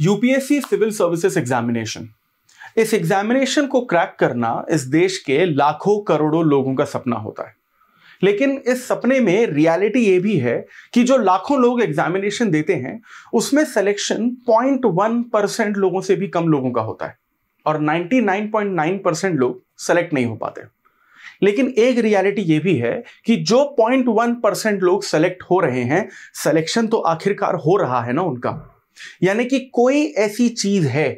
UPSC civil services examination इस examination को crack करना इस देश के लाखों करोड़ों लोगों का सपना होता है लेकिन इस सपने में रियलिटी ये भी है कि जो लाखों लोग एग्जामिनेशन देते हैं उसमें सिलेक्शन 0.1 परसेंट लोगों से भी कम लोगों का होता है और 99.9 परसेंट लोग सेलेक्ट नहीं हो पाते लेकिन एक रियलिटी ये भी है कि जो 0.1 परसेंट लोग सेलेक्ट हो रहे हैं सिलेक्शन तो आखिरकार हो रहा है ना उनका यानी कि कोई ऐसी चीज है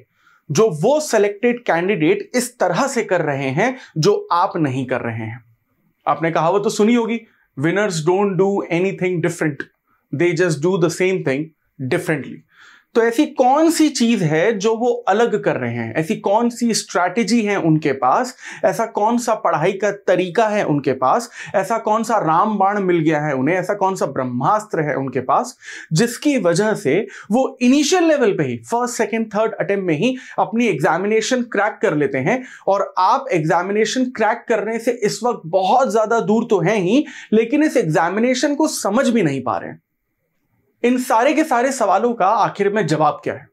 जो वो सेलेक्टेड कैंडिडेट इस तरह से कर रहे हैं जो आप नहीं कर रहे हैं आपने कहा वो तो सुनी होगी winners don't do anything different they just do the same thing differently तो ऐसी कौन सी चीज है जो वो अलग कर रहे हैं ऐसी कौन सी स्ट्रैटेजी है उनके पास ऐसा कौन सा पढ़ाई का तरीका है उनके पास ऐसा कौन सा रामबाण मिल गया है उन्हें ऐसा कौन सा ब्रह्मास्त्र है उनके पास जिसकी वजह से वो इनिशियल लेवल पे ही फर्स्ट सेकेंड थर्ड अटेम्प्ट में ही अपनी एग्जामिनेशन क्रैक कर लेते हैं और आप एग्जामिनेशन क्रैक करने से इस वक्त बहुत ज्यादा दूर तो है ही लेकिन इस एग्जामिनेशन को समझ भी नहीं पा रहे हैं इन सारे के सारे सवालों का आखिर में जवाब क्या है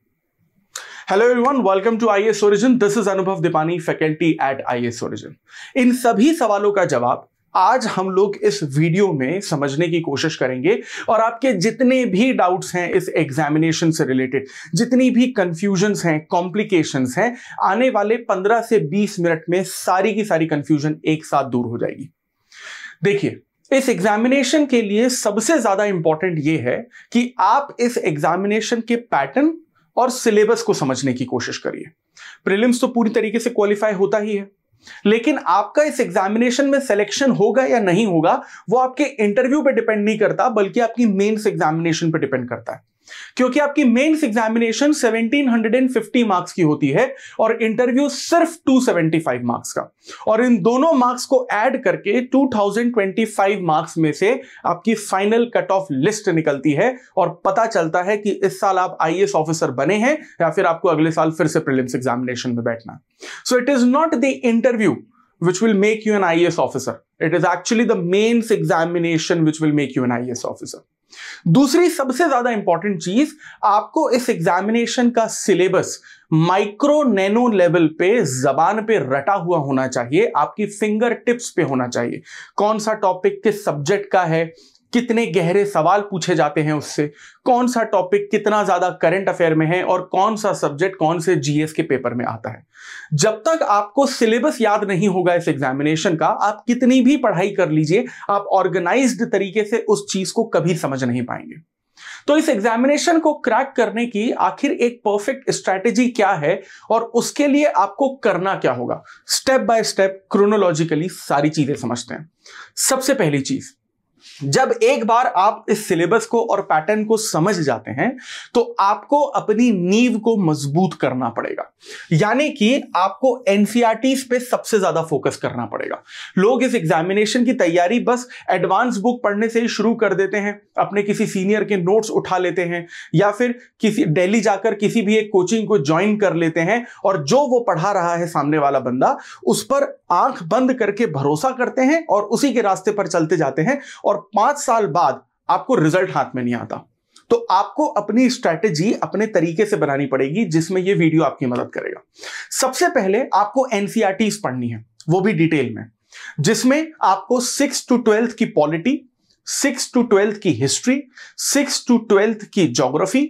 hello everyone welcome to S origin this is Anubhav Dipani faculty at S origin इन सभी सवालों का जवाब आज हम लोग इस वीडियो में समझने की कोशिश करेंगे और आपके जितने भी डाउट्स हैं इस एग्जामिनेशन से रिलेटेड जितनी भी कंफ्यूजन्स हैं कॉम्प्लिकेशंस हैं आने वाले 15 से 20 मिनट में सारी की सारी कंफ्यूजन एक साथ दूर हो जाएगी देखिए इस एग्जामिनेशन के लिए सबसे ज्यादा इंपॉर्टेंट ये है कि आप इस एग्जामिनेशन के पैटर्न और सिलेबस को समझने की कोशिश करिए प्रिलिम्स तो पूरी तरीके से क्वालिफाई होता ही है लेकिन आपका इस एग्जामिनेशन में सिलेक्शन होगा या नहीं होगा वो आपके इंटरव्यू पर डिपेंड नहीं करता बल्कि आपकी मेंस एग्जामिनेशन पर डिपेंड करता है क्योंकि आपकी मेन्स एग्जामिनेशन 1750 मार्क्स की होती है और इंटरव्यू सिर्फ 275 मार्क्स का और इन दोनों मार्क्स को ऐड करके 2025 मार्क्स में से आपकी फाइनल कट ऑफ लिस्ट निकलती है और पता चलता है कि इस साल आप आईएएस ऑफिसर बने हैं या फिर आपको अगले साल फिर से प्रिलिम्स एग्जामिनेशन में बैठना so it is not the interview which will make you an IAS officer. It is actually the mains examination which will make you an IAS officer. दूसरी सबसे ज्यादा इंपॉर्टेंट चीज आपको इस एग्जामिनेशन का सिलेबस माइक्रो नैनो लेवल पे जबान पे रटा हुआ होना चाहिए आपकी फिंगर टिप्स पे होना चाहिए कौन सा टॉपिक किस सब्जेक्ट का है कितने गहरे सवाल पूछे जाते हैं उससे कौन सा टॉपिक कितना ज़्यादा करंट अफेयर में है और कौन सा सब्जेक्ट कौन से जीएस के पेपर में आता है जब तक आपको सिलेबस याद नहीं होगा इस एग्जामिनेशन का आप कितनी भी पढ़ाई कर लीजिए आप ऑर्गेनाइज्ड तरीके से उस चीज़ को कभी समझ नहीं पाएंगे तो इस एग्जामिनेशन को क्रैक करने की आखिर एक परफेक्ट स्ट्रैटेजी क्या है और उसके लिए आपको करना क्या होगा स्टेप बाय स्टेप क्रोनोलॉजिकली सारी चीजें समझते हैं सबसे पहली चीज जब एक बार आप इस सिलेबस को और पैटर्न को समझ जाते हैं तो आपको अपनी नींव को मजबूत करना पड़ेगा यानी कि आपको एनसीआरटी e पे सबसे ज्यादा फोकस करना पड़ेगा लोग इस एग्जामिनेशन की तैयारी बस एडवांस बुक पढ़ने से ही शुरू कर देते हैं अपने किसी सीनियर के नोट्स उठा लेते हैं या फिर किसी डेली जाकर किसी भी एक कोचिंग को ज्वाइन कर लेते हैं और जो वो पढ़ा रहा है सामने वाला बंदा उस पर आंख बंद करके भरोसा करते हैं और उसी के रास्ते पर चलते जाते हैं और और पांच साल बाद आपको रिजल्ट हाथ में नहीं आता तो आपको अपनी स्ट्रैटेजी अपने तरीके से बनानी पड़ेगी जिसमें ये वीडियो आपकी मदद करेगा सबसे पहले आपको एनसीआरटी e पढ़नी है वो भी डिटेल में जिसमें आपको सिक्स टू ट्वेल्थ की पॉलिटी सिक्स टू ट्वेल्थ की हिस्ट्री सिक्स टू ट्वेल्थ की geography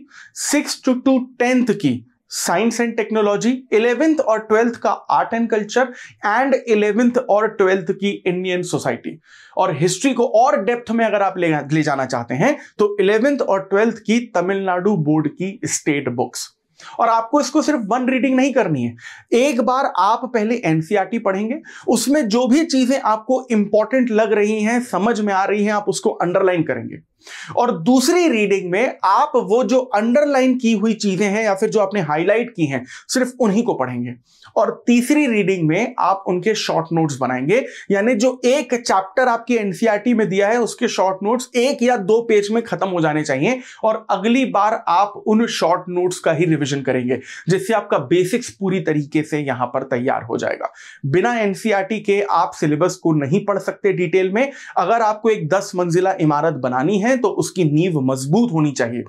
six to to tenth की साइंस एंड टेक्नोलॉजी इलेवेंथ और ट्वेल्थ का art and culture and eleventh और ट्वेल्थ की इंडियन सोसाइटी और हिस्ट्री को और डेप्थ में अगर आप ले, ले जाना चाहते हैं तो इलेवेंथ और ट्वेल्थ की तमिलनाडु बोर्ड की स्टेट बुक्स और आपको इसको सिर्फ वन रीडिंग नहीं करनी है एक बार आप पहले एनसीआरटी पढ़ेंगे उसमें जो भी चीजें आपको इंपॉर्टेंट लग रही हैं समझ में आ रही हैं आप उसको अंडरलाइन करेंगे और दूसरी रीडिंग में आप वो जो अंडरलाइन की हुई चीजें हैं या फिर जो आपने हाईलाइट की हैं सिर्फ उन्हीं को पढ़ेंगे और तीसरी रीडिंग में आप उनके शॉर्ट नोट्स बनाएंगे यानी जो एक चैप्टर आपके एनसीईआरटी e में दिया है उसके शॉर्ट नोट्स एक या दो पेज में खत्म हो जाने चाहिए और अगली बार आप उन शॉर्ट नोट्स का ही रिविजन करेंगे जिससे आपका बेसिक्स पूरी तरीके से यहां पर तैयार हो जाएगा बिना एनसीआरटी e के आप सिलेबस को नहीं पढ़ सकते डिटेल में अगर आपको एक दस मंजिला इमारत बनानी है हैं तो उसकी नींव मजबूत होनी चाहिए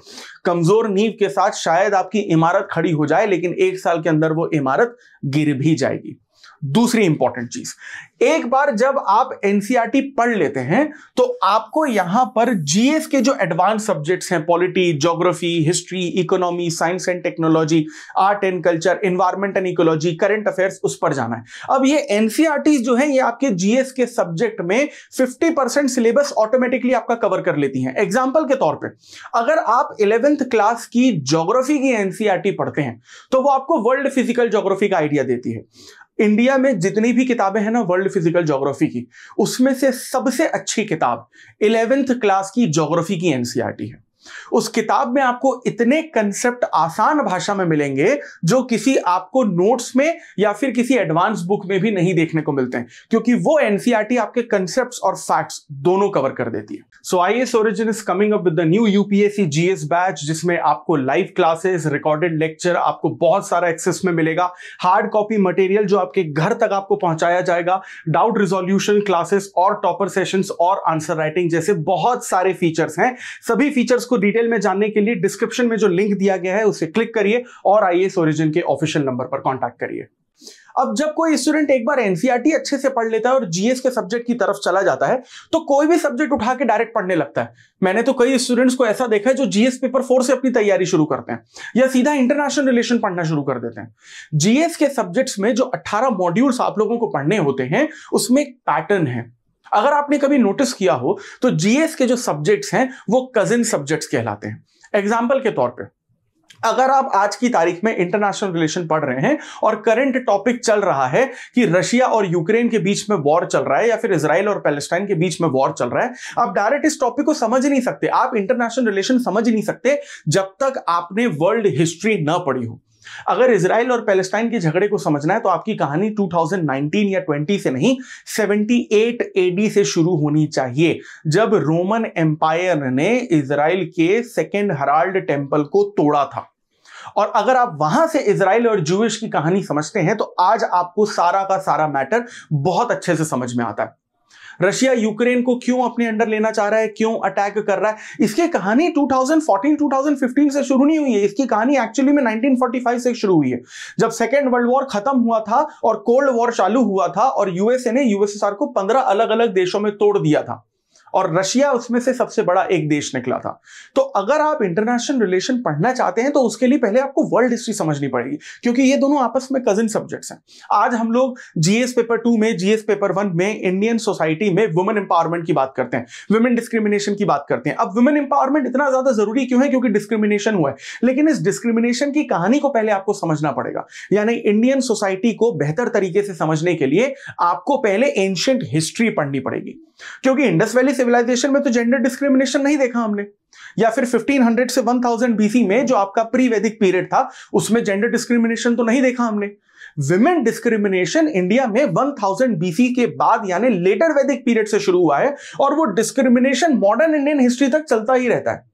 कमजोर नींव के साथ शायद आपकी इमारत खड़ी हो जाए लेकिन एक साल के अंदर वो इमारत गिर भी जाएगी दूसरी इंपॉर्टेंट चीज एक बार जब आप एनसीईआरटी e पढ़ लेते हैं तो आपको यहां पर जीएस के जो एडवांस सब्जेक्ट्स हैं polity geography history economy science and technology art and culture environment and ecology current affairs उस पर जाना है अब ये एनसीईआरटी e जो है ये आपके जीएस के सब्जेक्ट में परसेंट सिलेबस ऑटोमेटिकली आपका कवर कर लेती है एग्जाम्पल के तौर पर अगर आप इलेवेंथ क्लास की ज्योग्राफी की एनसीआरटी e पढ़ते हैं तो वो आपको वर्ल्ड फिजिकल ज्योग्राफी का आइडिया देती है इंडिया में जितनी भी किताबें हैं ना वर्ल्ड फिजिकल जोग्राफी की उसमें से सबसे अच्छी किताब इलेवेंथ क्लास की जोग्राफी की एनसीआरटी है उस किताब में आपको इतने कंसेप्ट आसान भाषा में मिलेंगे जो किसी आपको नोट्स में या फिर किसी एडवांस बुक में भी नहीं देखने को मिलते हैं क्योंकि वो एनसीआरटी e आपके कंसेप्ट और फैक्ट्स दोनों कवर कर देती है so I S origin is coming up with new UPSC GS batch जिसमें आपको लाइव क्लासेस रिकॉर्डेड लेक्चर आपको बहुत सारा एक्सेस में मिलेगा हार्ड कॉपी मटेरियल जो आपके घर तक आपको पहुंचाया जाएगा डाउट रिजोल्यूशन क्लासेस और टॉपर सेशंस और आंसर राइटिंग जैसे बहुत सारे फीचर्स हैं सभी फीचर्स को डिटेल में जानने के लिए डिस्क्रिप्शन में जो लिंक दिया गया है उसे क्लिक करिए और आई ओरिजिन के ऑफिशियल नंबर पर कॉन्टैक्ट करिए अब जब कोई स्टूडेंट एक बार एनसीईआरटी e अच्छे से पढ़ लेता है और जीएस के सब्जेक्ट की तरफ चला जाता है तो कोई भी सब्जेक्ट उठा के डायरेक्ट पढ़ने लगता है मैंने तो कई स्टूडेंट्स को ऐसा देखा है जो जीएस पेपर फोर से अपनी तैयारी शुरू करते हैं या सीधा इंटरनेशनल रिलेशन पढ़ना शुरू कर देते हैं जीएस के सब्जेक्ट्स में जो अट्ठारह मॉड्यूल्स आप लोगों को पढ़ने होते हैं उसमें एक पैटर्न है अगर आपने कभी नोटिस किया हो तो जीएस के जो सब्जेक्ट्स हैं वो कजिन सब्जेक्ट्स कहलाते हैं एग्जाम्पल के तौर पर अगर आप आज की तारीख में इंटरनेशनल रिलेशन पढ़ रहे हैं और करंट टॉपिक चल रहा है कि रशिया और यूक्रेन के बीच में वॉर चल रहा है या फिर इसराइल और पैलेस्टाइन के बीच में वॉर चल रहा है आप डायरेक्ट इस टॉपिक को समझ नहीं सकते आप इंटरनेशनल रिलेशन समझ नहीं सकते जब तक आपने वर्ल्ड हिस्ट्री ना पढ़ी हो अगर इसराइल और पैलेस्टाइन के झगड़े को समझना है तो आपकी कहानी 2019 या 20 से नहीं 78 एडी से शुरू होनी चाहिए जब रोमन एम्पायर ने इसराइल के सेकेंड हराल्ड टेम्पल को तोड़ा था और अगर आप वहां से इसराइल और जूश की कहानी समझते हैं तो आज आपको सारा का सारा मैटर बहुत अच्छे से समझ में आता है रशिया यूक्रेन को क्यों अपने अंडर लेना चाह रहा है क्यों अटैक कर रहा है इसकी कहानी 2014 2015 से शुरू नहीं हुई है इसकी कहानी एक्चुअली में 1945 से शुरू हुई है जब सेकेंड वर्ल्ड वॉर खत्म हुआ था और कोल्ड वॉर चालू हुआ था और यूएसए ने यूएसएसआर को पंद्रह अलग अलग देशों में तोड़ दिया था और रशिया उसमें से सबसे बड़ा एक देश निकला था तो अगर आप इंटरनेशनल रिलेशन पढ़ना चाहते हैं तो उसके लिए पहले आपको वर्ल्ड हिस्ट्री समझनी पड़ेगी क्योंकि ये दोनों आपस में कजिन सब्जेक्ट्स हैं आज हम लोग जीएस पेपर टू में जीएस पेपर वन में इंडियन सोसाइटी में वुमेन एम्पावरमेंट की बात करते हैं वुमेन डिस्क्रिमिनेशन की बात करते हैं अब वुमेन एम्पावरमेंट इतना ज्यादा जरूरी क्यों है क्योंकि डिस्क्रिमिनेशन हुआ है लेकिन इस डिस्क्रिमिनेशन की कहानी को पहले आपको समझना पड़ेगा यानी इंडियन सोसाइटी को बेहतर तरीके से समझने के लिए आपको पहले एंशियंट हिस्ट्री पढ़नी पड़ेगी क्योंकि इंडस वैली सिविलाइजेशन में तो जेंडर डिस्क्रिमिनेशन नहीं देखा हमने या फिर 1500 से 1000 बीसी में जो आपका प्री वैदिक पीरियड था उसमें जेंडर डिस्क्रिमिनेशन तो नहीं देखा हमने विमेन डिस्क्रिमिनेशन इंडिया में 1000 बीसी के बाद यानी लेटर वैदिक पीरियड से शुरू हुआ है और वो डिस्क्रिमिनेशन मॉडर्न इंडियन हिस्ट्री तक चलता ही रहता है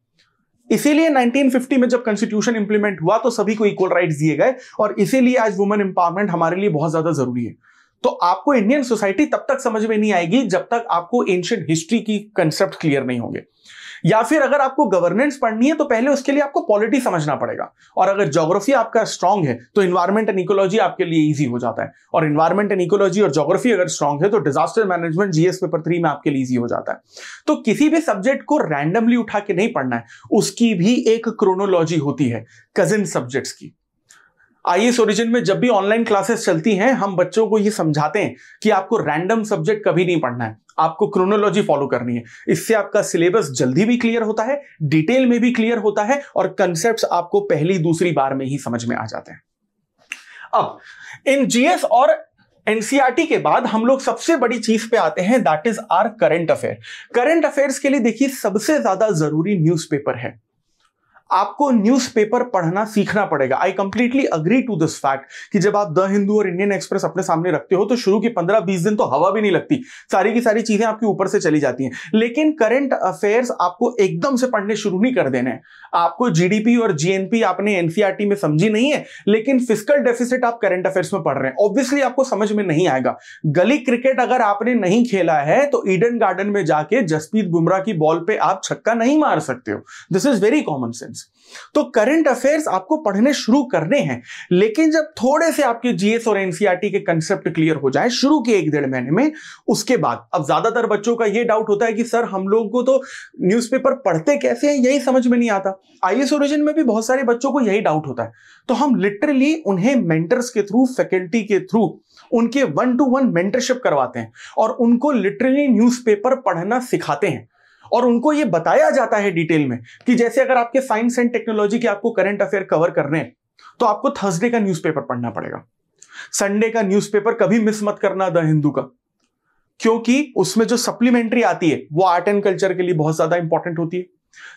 इसीलिए 1950 में जब कॉन्स्टिट्यूशन इंप्लीमेंट हुआ तो सभी को इक्वल राइट्स दिए गए और इसीलिए आज वुमेन एम्पावरमेंट हमारे लिए बहुत ज्यादा जरूरी है तो आपको इंडियन सोसाइटी तब तक समझ में नहीं आएगी जब तक आपको एंशियंट हिस्ट्री की कंसेप्ट क्लियर नहीं होंगे या फिर अगर आपको गवर्नेंस पढ़नी है तो पहले उसके लिए आपको पॉलिटी समझना पड़ेगा और अगर ज्योग्राफी आपका स्ट्रांग है तो इन्वायरमेंट एंड इकोलॉजी आपके लिए ईजी हो जाता है और इन्वायरमेंट एंड इकोलॉजी और जोग्राफी अगर स्ट्रांग है तो disaster management GS paper three में आपके लिए ईजी हो जाता है तो किसी भी सब्जेक्ट को रैंडमली उठा के नहीं पढ़ना है उसकी भी एक क्रोनोलॉजी होती है कजिन सब्जेक्ट्स की आई एस ओरिजिन में जब भी ऑनलाइन क्लासेस चलती हैं हम बच्चों को ये समझाते हैं कि आपको रैंडम सब्जेक्ट कभी नहीं पढ़ना है आपको क्रोनोलॉजी फॉलो करनी है इससे आपका सिलेबस जल्दी भी क्लियर होता है डिटेल में भी क्लियर होता है और कंसेप्ट आपको पहली दूसरी बार में ही समझ में आ जाते हैं अब इन जीएस और एनसीआरटी e के बाद हम लोग सबसे बड़ी चीज पे आते हैं that is our current affair current affairs के लिए देखिए सबसे ज्यादा जरूरी न्यूज़पेपर है आपको न्यूज़पेपर पढ़ना सीखना पड़ेगा I completely agree to this fact कि जब आप द हिंदू और इंडियन एक्सप्रेस अपने सामने रखते हो तो शुरू के पंद्रह बीस दिन तो हवा भी नहीं लगती सारी की सारी चीजें आपके ऊपर से चली जाती हैं लेकिन करंट अफेयर्स आपको एकदम से पढ़ने शुरू नहीं कर देने आपको जी और जीएनपी आपने एनसीआरटी e में समझी नहीं है लेकिन फिजिकल डेफिसिट आप करंट अफेयर्स में पढ़ रहे हैं ऑब्वियसली आपको समझ में नहीं आएगा गली क्रिकेट अगर आपने नहीं खेला है तो ईडन गार्डन में जाके जसप्रीत बुमराह की बॉल पर आप छक्का नहीं मार सकते हो this is very common sense तो करंट अफेयर्स आपको पढ़ने शुरू करने हैं लेकिन जब थोड़े से आपके जीएस और एनसीआरटी e के कंसेप्ट क्लियर हो जाए शुरू के एक डेढ़ महीने में उसके बाद अब ज्यादातर बच्चों का यह डाउट होता है कि सर हम लोग को तो न्यूज पढ़ते कैसे हैं यही समझ में नहीं आता आईएस ओरिजिन में भी बहुत सारे बच्चों को यही डाउट होता है तो हम लिटरली उन्हें मेंटर्स के थ्रू फैकल्टी के थ्रू उनके वन टू वन मेंटरशिप करवाते हैं और उनको लिटरली न्यूज़पेपर पढ़ना सिखाते हैं और उनको ये बताया जाता है डिटेल में कि जैसे अगर आपके साइंस एंड टेक्नोलॉजी के आपको करंट अफेयर कवर करने हैं तो आपको थर्सडे का न्यूज़पेपर पढ़ना पड़ेगा संडे का न्यूज़पेपर कभी मिस मत करना द हिंदू का क्योंकि उसमें जो सप्लीमेंट्री आती है वो आर्ट एंड कल्चर के लिए बहुत ज्यादा इंपॉर्टेंट होती है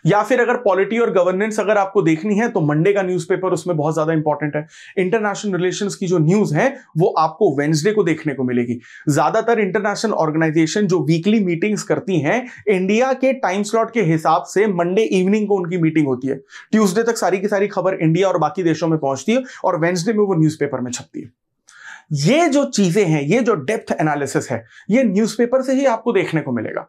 या फिर अगर पॉलिटी और गवर्नेंस अगर आपको देखनी है तो मंडे का न्यूज़पेपर उसमें बहुत ज्यादा इंपॉर्टेंट है इंटरनेशनल रिलेशंस की जो न्यूज है वो आपको वेंसडे को देखने को मिलेगी ज्यादातर इंटरनेशनल ऑर्गेनाइजेशन जो वीकली मीटिंग्स करती हैं इंडिया के टाइम स्लॉट के हिसाब से मंडे इवनिंग को उनकी मीटिंग होती है ट्यूजडे तक सारी की सारी खबर इंडिया और बाकी देशों में पहुंचती है और वेंसडे में वो न्यूज में छपती है ये जो चीजें हैं ये जो डेप्थ एनालिसिस है ये न्यूज़पेपर से ही आपको देखने को मिलेगा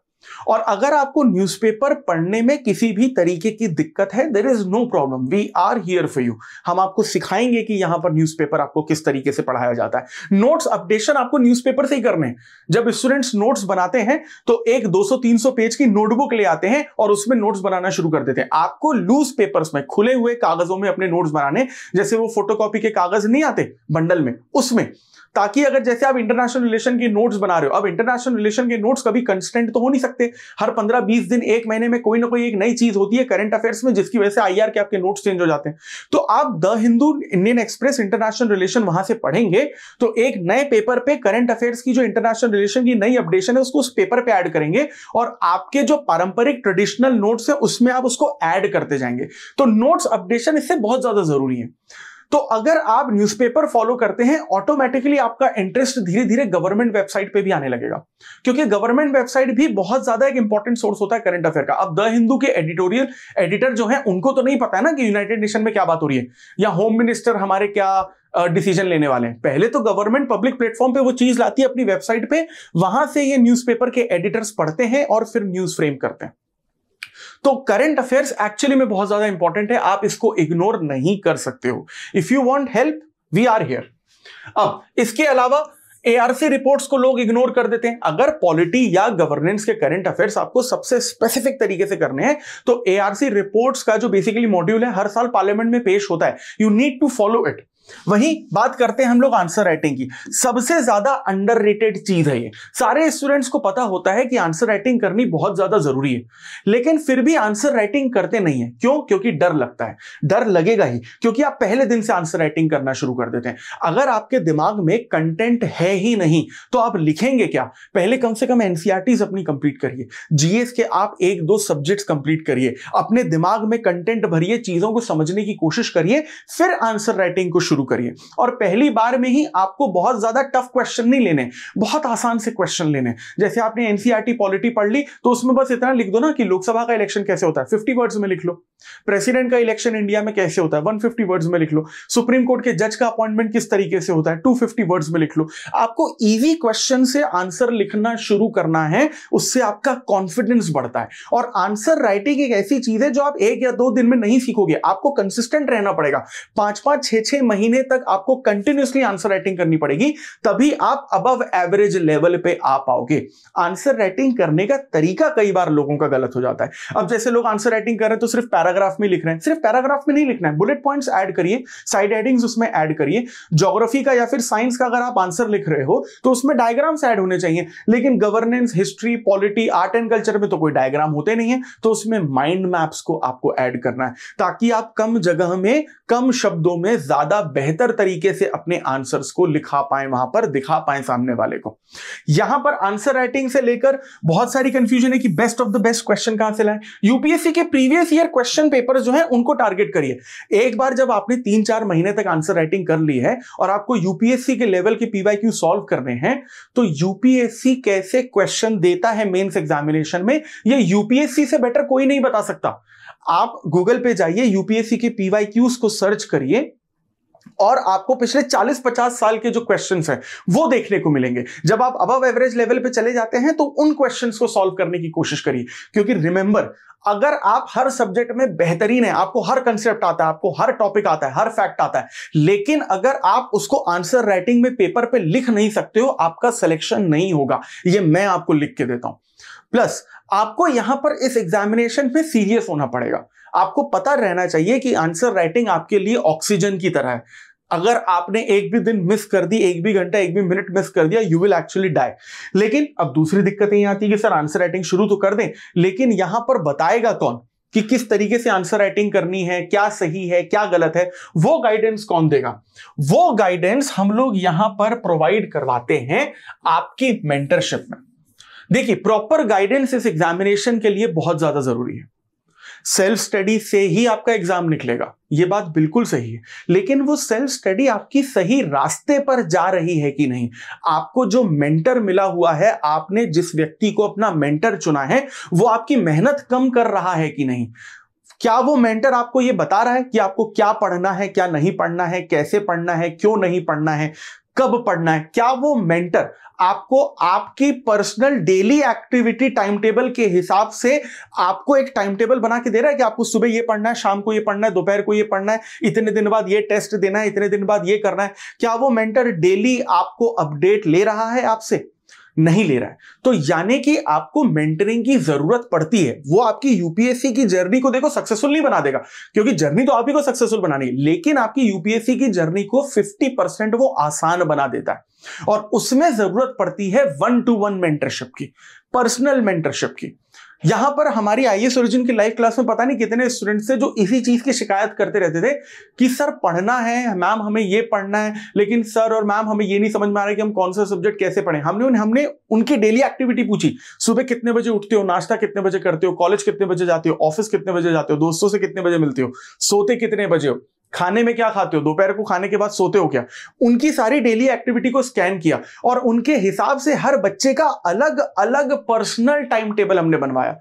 और अगर आपको न्यूज़पेपर पढ़ने में किसी भी तरीके की दिक्कत है there is no problem we are here for you हम आपको सिखाएंगे कि यहां पर न्यूज़पेपर आपको किस तरीके से पढ़ाया जाता है नोट्स अपडेशन आपको न्यूज़पेपर से ही करने हैं जब स्टूडेंट्स नोट्स बनाते हैं तो एक 200-300 पेज की नोटबुक ले आते हैं और उसमें नोट्स बनाना शुरू कर देते हैं आपको लूज पेपर्स में खुले हुए कागजों में अपने नोट्स बनाने जैसे वो फोटोकॉपी के कागज नहीं आते बंडल में उसमें ताकि अगर जैसे आप इंटरनेशनल रिलेशन की नोट्स बना रहे हो अब इंटरनेशनल रिलेशन के नोट्स कभी कंस्टेंट तो हो नहीं सकते हर पंद्रह बीस दिन एक महीने में कोई ना कोई एक नई चीज होती है करंट अफेयर्स में जिसकी वजह से आई के आपके नोट्स चेंज हो जाते हैं तो आप the Hindu Indian Express international relation वहां से पढ़ेंगे तो एक नए पेपर पे करंट अफेयर्स की जो इंटरनेशनल रिलेशन की नई अपडेशन है उसको उस पेपर पे ऐड करेंगे और आपके जो पारंपरिक ट्रेडिशनल नोट्स है उसमें आप उसको एड करते जाएंगे तो नोट्स अपडेशन इससे बहुत ज्यादा जरूरी है तो अगर आप न्यूज़पेपर फॉलो करते हैं ऑटोमेटिकली आपका इंटरेस्ट धीरे धीरे गवर्नमेंट वेबसाइट पे भी आने लगेगा क्योंकि गवर्नमेंट वेबसाइट भी बहुत ज्यादा एक इंपॉर्टेंट सोर्स होता है करंट अफेयर का अब द हिंदू के एडिटोरियल एडिटर जो है उनको तो नहीं पता है ना कि यूनाइटेड नेशन में क्या बात हो रही है या होम मिनिस्टर हमारे क्या डिसीजन uh, लेने वाले हैं पहले तो गवर्नमेंट पब्लिक प्लेटफॉर्म पे वो चीज लाती है अपनी वेबसाइट पे वहां से ये न्यूज़पेपर के एडिटर्स पढ़ते हैं और फिर न्यूज फ्रेम करते हैं तो करंट अफेयर्स एक्चुअली में बहुत ज्यादा इंपॉर्टेंट है आप इसको इग्नोर नहीं कर सकते हो if you want help we are here अब इसके अलावा एआरसी रिपोर्ट्स को लोग इग्नोर कर देते हैं अगर पॉलिटी या गवर्नेंस के करंट अफेयर्स आपको सबसे स्पेसिफिक तरीके से करने हैं तो एआरसी रिपोर्ट्स का जो बेसिकली मॉड्यूल है हर साल पार्लियामेंट में पेश होता है you need to follow it वहीं बात करते हैं हम लोग आंसर राइटिंग की सबसे ज्यादा अंडर चीज है ये सारे स्टूडेंट्स को पता होता है कि आंसर राइटिंग करनी बहुत ज्यादा जरूरी है लेकिन फिर भी आंसर राइटिंग करते नहीं है क्यों क्योंकि डर लगता है डर लगेगा ही क्योंकि आप पहले दिन से आंसर राइटिंग करना शुरू कर देते हैं अगर आपके दिमाग में कंटेंट है ही नहीं तो आप लिखेंगे क्या पहले कम से कम एनसीआरटीज e अपनी कंप्लीट करिए जीएस के आप एक दो सब्जेक्ट कंप्लीट करिए अपने दिमाग में कंटेंट भरिए चीजों को समझने की कोशिश करिए फिर आंसर राइटिंग को शुरू शुरू करिए और पहली बार में ही आपको बहुत ज्यादा टफ क्वेश्चन नहीं लेने बहुत आसान से क्वेश्चन लेने जैसे आपने एनसीआरटी पॉलिटी e पढ़ ली तो उसमें बस इतना लिख दो ना कि लोकसभा का इलेक्शन कैसे होता है फिफ्टी वर्ड्स में लिख लो प्रेसिडेंट का इलेक्शन इंडिया में कैसे होता है वन वर्ड्स में लिख लो सुप्रीम कोर्ट के जज का अपॉइंटमेंट किस तरीके से होता है टू वर्ड्स में लिख लो आपको इजी क्वेश्चन से आंसर लिखना शुरू करना है उससे आपका कॉन्फिडेंस बढ़ता है और आंसर राइटिंग एक ऐसी चीज है जो आप एक या दो दिन में नहीं सीखोगे आपको कंसिस्टेंट रहना पड़ेगा पांच पांच छह छह महीने महीने तक आपको कंटिन्यूसली आंसर राइटिंग करनी पड़ेगी तभी आप अबव एवरेज लेवल पे आ पाओगे आंसर राइटिंग करने का तरीका कई बार लोगों का गलत हो जाता है अब जैसे लोग आंसर राइटिंग कर रहे हैं तो सिर्फ पैराग्राफ में लिख रहे हैं सिर्फ पैराग्राफ में नहीं लिखना है बुलेट पॉइंट एड करिए साइड एडिंग उसमें एड करिए जोग्राफी का या फिर साइंस का अगर आप आंसर लिख रहे हो तो उसमें डायग्राम्स एड होने चाहिए लेकिन governance history polity art and culture में तो कोई डायग्राम होते नहीं है तो उसमें माइंड मैप्स को आपको एड करना है ताकि आप कम जगह में कम शब्दों में ज्यादा बेहतर तरीके से अपने आंसर्स को लिखा पाए वहां पर दिखा पाए सामने वाले को यहां पर आंसर राइटिंग से लेकर बहुत सारी कंफ्यूजन है कि best of the best question कहां से लाए यूपीएससी के प्रीवियस ईयर क्वेश्चन पेपर जो है उनको टारगेट करिए एक बार जब आपने तीन चार महीने तक आंसर राइटिंग कर ली है और आपको यूपीएससी के लेवल के पीवाईक्यू सॉल्व करने हैं तो यूपीएससी कैसे क्वेश्चन देता है मेन्स एग्जामिनेशन में यह यूपीएससी से बेटर कोई नहीं बता सकता आप गूगल पे जाइए यूपीएससी के पीवाई को सर्च करिए और आपको पिछले 40-50 साल के जो क्वेश्चंस हैं वो देखने को मिलेंगे जब आप अब एवरेज लेवल पे चले जाते हैं तो उन क्वेश्चंस को सॉल्व करने की कोशिश करिए क्योंकि रिमेंबर अगर आप हर सब्जेक्ट में बेहतरीन है आपको हर कंसेप्ट आता है आपको हर टॉपिक आता है हर फैक्ट आता है लेकिन अगर आप उसको आंसर राइटिंग में पेपर पे लिख नहीं सकते हो आपका सिलेक्शन नहीं होगा ये मैं आपको लिख के देता हूं प्लस आपको यहां पर इस एग्जामिनेशन में सीरियस होना पड़ेगा आपको पता रहना चाहिए कि आंसर राइटिंग आपके लिए ऑक्सीजन की तरह है अगर आपने एक भी दिन मिस कर दी एक भी घंटा एक भी मिनट मिस कर दिया यू विल एक्चुअली डाई लेकिन अब दूसरी दिक्कत यही आती है कि सर आंसर राइटिंग शुरू तो कर दें लेकिन यहां पर बताएगा कौन कि किस तरीके से आंसर राइटिंग करनी है क्या सही है क्या गलत है वो गाइडेंस कौन देगा वो गाइडेंस हम लोग यहां पर प्रोवाइड करवाते हैं आपकी मेंटरशिप में देखिए प्रॉपर गाइडेंस इस एग्जामिनेशन के लिए बहुत ज्यादा जरूरी है सेल्फ स्टडी से ही आपका एग्जाम निकलेगा ये बात बिल्कुल सही है लेकिन वो सेल्फ स्टडी आपकी सही रास्ते पर जा रही है कि नहीं आपको जो मेंटर मिला हुआ है आपने जिस व्यक्ति को अपना मेंटर चुना है वो आपकी मेहनत कम कर रहा है कि नहीं क्या वो मेंटर आपको ये बता रहा है कि आपको क्या पढ़ना है क्या नहीं पढ़ना है कैसे पढ़ना है क्यों नहीं पढ़ना है कब पढ़ना है क्या वो मेंटर आपको आपकी personal daily activity time table के हिसाब से आपको एक टाइम टेबल बना के दे रहा है कि आपको सुबह ये पढ़ना है शाम को ये पढ़ना है दोपहर को ये पढ़ना है इतने दिन बाद ये टेस्ट देना है इतने दिन बाद ये करना है क्या वो मेंटर डेली आपको अपडेट ले रहा है आपसे नहीं ले रहा है तो यानी कि आपको मेंटरिंग की जरूरत पड़ती है वो आपकी यूपीएससी की जर्नी को देखो सक्सेसफुल नहीं बना देगा क्योंकि जर्नी तो आप ही को सक्सेसफुल बनानी है लेकिन आपकी यूपीएससी की जर्नी को 50 परसेंट वो आसान बना देता है और उसमें जरूरत पड़ती है वन टू वन मेंटरशिप की पर्सनल मेंटरशिप की यहां पर हमारी आई एस ओरिजिन की लाइव क्लास में पता नहीं कितने स्टूडेंट्स थे जो इसी चीज की शिकायत करते रहते थे कि सर पढ़ना है मैम हमें ये पढ़ना है लेकिन सर और मैम हमें ये नहीं समझ में आ रहा कि हम कौन सा सब्जेक्ट कैसे पढ़े हमने उन, हमने उनकी डेली एक्टिविटी पूछी सुबह कितने बजे उठते हो नाश्ता कितने बजे करते हो कॉलेज कितने बजे जाते हो ऑफिस कितने बजे जाते हो दोस्तों से कितने बजे मिलते हो सोते कितने बजे हो खाने में क्या खाते हो दोपहर को खाने के बाद सोते हो क्या उनकी सारी डेली एक्टिविटी को स्कैन किया और उनके हिसाब से हर बच्चे का अलग अलग पर्सनल टाइम टेबल हमने बनवाया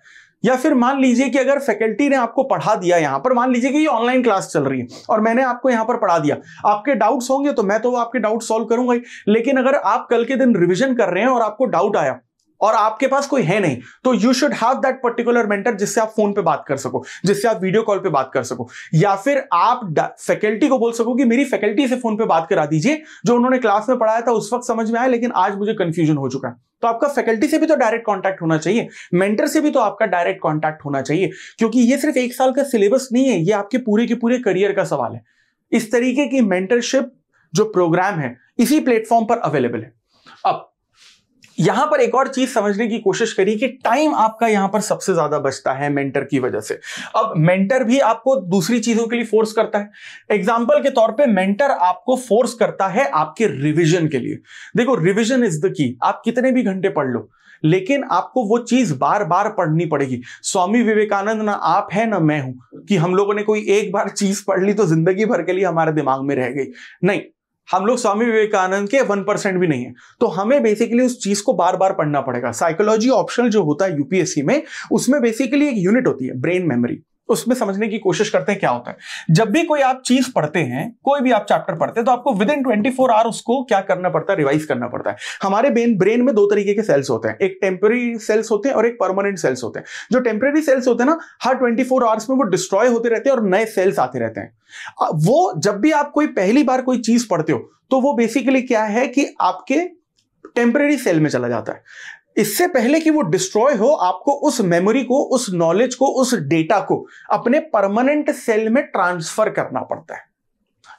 या फिर मान लीजिए कि अगर फैकल्टी ने आपको पढ़ा दिया यहां पर मान लीजिए कि ये ऑनलाइन क्लास चल रही है और मैंने आपको यहां पर पढ़ा दिया आपके डाउट्स होंगे तो मैं तो आपके डाउट सॉल्व करूंगा ही लेकिन अगर आप कल के दिन रिविजन कर रहे हैं और आपको डाउट आया और आपके पास कोई है नहीं तो you should have that particular mentor जिससे आप फोन पे बात कर सको जिससे आप वीडियो कॉल पे बात कर सको या फिर आप फैकल्टी को बोल सको कि मेरी फैकल्टी से फोन पे बात करा दीजिए जो उन्होंने क्लास में पढ़ाया था उस वक्त समझ में आया लेकिन आज मुझे कंफ्यूजन हो चुका है तो आपका फैकल्टी से भी तो डायरेक्ट कांटेक्ट होना चाहिए मेंटर से भी तो आपका डायरेक्ट कांटेक्ट होना चाहिए क्योंकि ये सिर्फ एक साल का सिलेबस नहीं है ये आपके पूरे के पूरे करियर का सवाल है इस तरीके की मेंटरशिप जो प्रोग्राम है इसी प्लेटफॉर्म पर अवेलेबल है अब यहां पर एक और चीज समझने की कोशिश करिए कि टाइम आपका यहां पर सबसे ज्यादा बचता है मेंटर की वजह से अब मेंटर भी आपको दूसरी चीजों के लिए फोर्स करता है एग्जाम्पल के तौर पे मेंटर आपको फोर्स करता है आपके रिविजन के लिए देखो रिविजन इज द की आप कितने भी घंटे पढ़ लो लेकिन आपको वो चीज बार बार पढ़नी पड़ेगी स्वामी विवेकानंद ना आप है ना मैं हूं कि हम लोगों ने कोई एक बार चीज पढ़ ली तो जिंदगी भर के लिए हमारे दिमाग में रह गई नहीं हम लोग स्वामी विवेकानंद के वन परसेंट भी नहीं है तो हमें बेसिकली उस चीज को बार बार पढ़ना पड़ेगा साइकोलॉजी ऑप्शनल जो होता है यूपीएससी में उसमें बेसिकली एक यूनिट होती है ब्रेन मेमोरी तो उसमें समझने की कोशिश करते हैं क्या होता है जब भी कोई आप चीज पढ़ते हैं कोई भी आप चैप्टर पढ़ते हैं तो आपको within twenty four hour उसको क्या करना पड़ता है रिवाइज करना पड़ता है हमारे ब्रेन ब्रेन में दो तरीके के सेल्स होते हैं एक टेम्पररी सेल्स होते हैं और एक परमानेंट सेल्स होते हैं जो टेम्पररी सेल्स होते हैं ना हर ट्वेंटी फोर आवर्स में वो डिस्ट्रॉय होते रहते हैं और नए सेल्स आते रहते हैं वो जब भी आप कोई पहली बार कोई चीज पढ़ते हो तो वो बेसिकली क्या है कि आपके टेम्परेरी सेल में चला जाता है इससे पहले कि वो डिस्ट्रॉय हो आपको उस मेमोरी को उस नॉलेज को उस डेटा को अपने परमानेंट सेल में ट्रांसफर करना पड़ता है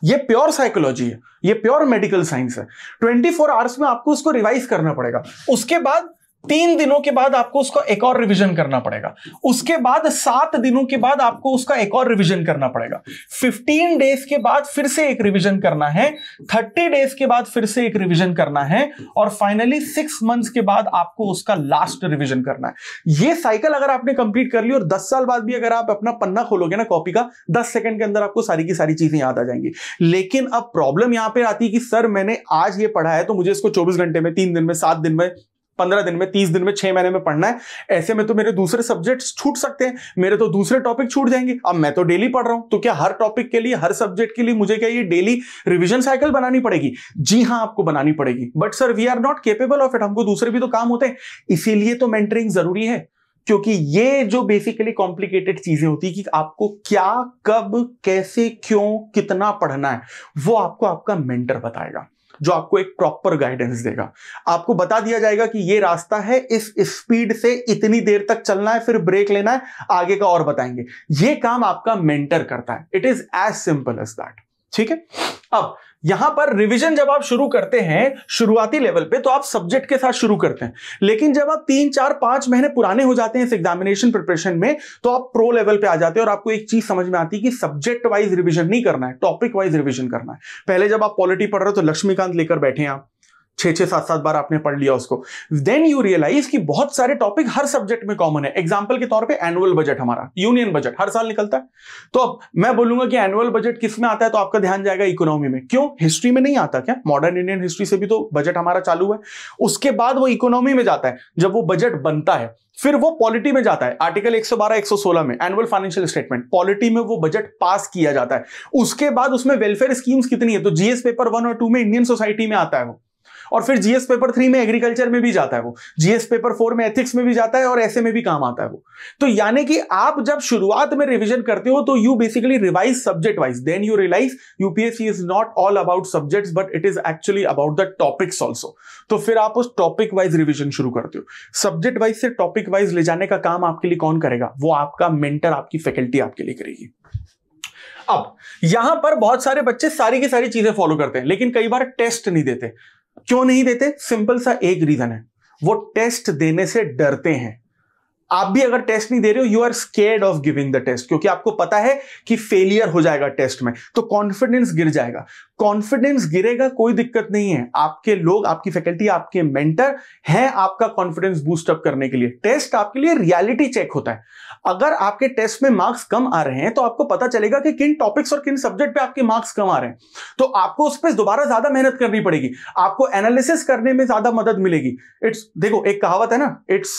ये प्योर साइकोलॉजी है ये प्योर मेडिकल साइंस है 24 फोर आवर्स में आपको उसको रिवाइज करना पड़ेगा उसके बाद तीन दिनों के बाद आपको उसका एक और रिवीजन करना पड़ेगा उसके बाद सात दिनों के बाद आपको उसका एक और रिवीजन करना पड़ेगा फिफ्टीन डेज के बाद फिर से एक रिवीजन करना है थर्टी डेज के बाद फिर से एक रिवीजन करना है और फाइनली सिक्स मंथ्स के बाद आपको उसका लास्ट रिवीजन करना है ये साइकिल अगर आपने कंप्लीट कर ली और दस साल बाद भी अगर आप अपना पन्ना खोलोगे ना कॉपी का दस सेकंड के अंदर आपको सारी की सारी चीजें याद आ जाएंगी लेकिन अब प्रॉब्लम यहां पर आती है कि सर मैंने आज ये पढ़ा है तो मुझे इसको चौबीस घंटे में तीन दिन में सात दिन में पंद्रह दिन में तीस दिन में छह महीने में पढ़ना है ऐसे में तो मेरे दूसरे सब्जेक्ट्स छूट सकते हैं मेरे तो दूसरे टॉपिक छूट जाएंगे अब मैं तो डेली पढ़ रहा हूं तो क्या हर टॉपिक के लिए हर सब्जेक्ट के लिए मुझे क्या ये डेली रिविजन साइकिल बनानी पड़ेगी जी हाँ आपको बनानी पड़ेगी but sir we are not capable of it हमको दूसरे भी तो काम होते हैं इसीलिए तो मेंटरिंग जरूरी है क्योंकि ये जो बेसिकली कॉम्प्लिकेटेड चीजें होती है कि आपको क्या कब कैसे क्यों कितना पढ़ना है वो आपको आपका मेंटर बताएगा जो आपको एक प्रॉपर गाइडेंस देगा आपको बता दिया जाएगा कि ये रास्ता है इस स्पीड से इतनी देर तक चलना है फिर ब्रेक लेना है आगे का और बताएंगे ये काम आपका मेंटर करता है it is as simple as that ठीक है अब यहां पर रिवीजन जब आप शुरू करते हैं शुरुआती लेवल पे तो आप सब्जेक्ट के साथ शुरू करते हैं लेकिन जब आप तीन चार पांच महीने पुराने हो जाते हैं इस एग्जामिनेशन प्रिपरेशन में तो आप प्रो लेवल पे आ जाते हैं और आपको एक चीज समझ में आती है कि सब्जेक्ट वाइज रिविजन नहीं करना है टॉपिक वाइज रिविजन करना है पहले जब आप पॉलिटी पढ़ रहे हो तो लक्ष्मीकांत लेकर बैठे आप छः छः सात सात बार आपने पढ़ लिया उसको देन यू रियलाइज कि बहुत सारे टॉपिक हर सब्जेक्ट में कॉमन है एग्जाम्पल के तौर पे एनुअल बजट हमारा यूनियन बजट हर साल निकलता है तो अब मैं बोलूंगा कि एनुअल बजट किस में आता है तो आपका ध्यान जाएगा इकोनॉमी में क्यों हिस्ट्री में नहीं आता क्या मॉडर्न इंडियन हिस्ट्री से भी तो बजट हमारा चालू है उसके बाद वो इकोनॉमी में जाता है जब वो बजट बनता है फिर वो पॉलिटी में जाता है आर्टिकल 112 116 में एनुअल फाइनेंशियल स्टेटमेंट पॉलिटी में वो बजट पास किया जाता है उसके बाद उसमें वेलफेयर स्कीम्स कितनी है तो जीएस पेपर वन और टू में इंडियन सोसाइटी में आता है वो और फिर जीएस पेपर थ्री में एग्रीकल्चर में भी जाता है वो जीएस पेपर फोर में एथिक्स में भी जाता है और ऐसे में भी काम आता है वो तो यानी कि आप जब शुरुआत में रिविजन करते हो तो you basically revise subject wise then you realise UPSC is not all about subject but it is actually about the topics also तो फिर आप उस टॉपिक वाइज रिविजन शुरू करते हो सब्जेक्ट वाइज से टॉपिक वाइज ले जाने का काम आपके लिए कौन करेगा वो आपका मेंटर आपकी फैकल्टी आपके लिए करेगी अब यहां पर बहुत सारे बच्चे सारी की सारी चीजें फॉलो करते हैं लेकिन कई बार टेस्ट नहीं देते क्यों नहीं देते सिंपल सा एक रीजन है वो टेस्ट देने से डरते हैं आप भी अगर टेस्ट नहीं दे रहे हो you are scared of giving the test क्योंकि आपको पता है कि फेलियर हो जाएगा टेस्ट में तो कॉन्फिडेंस गिर जाएगा कॉन्फिडेंस गिरेगा कोई दिक्कत नहीं है आपके लोग आपकी फैकल्टी आपके मेंटर हैं आपका कॉन्फिडेंस बूस्टअप करने के लिए टेस्ट आपके लिए रियलिटी चेक होता है अगर आपके टेस्ट में मार्क्स कम आ रहे हैं तो आपको पता चलेगा कि किन टॉपिक्स और किन सब्जेक्ट पे आपके मार्क्स कम आ रहे हैं तो आपको उस पर दोबारा ज्यादा मेहनत करनी पड़ेगी आपको एनालिसिस करने में ज्यादा मदद मिलेगी इट्स देखो एक कहावत है ना it's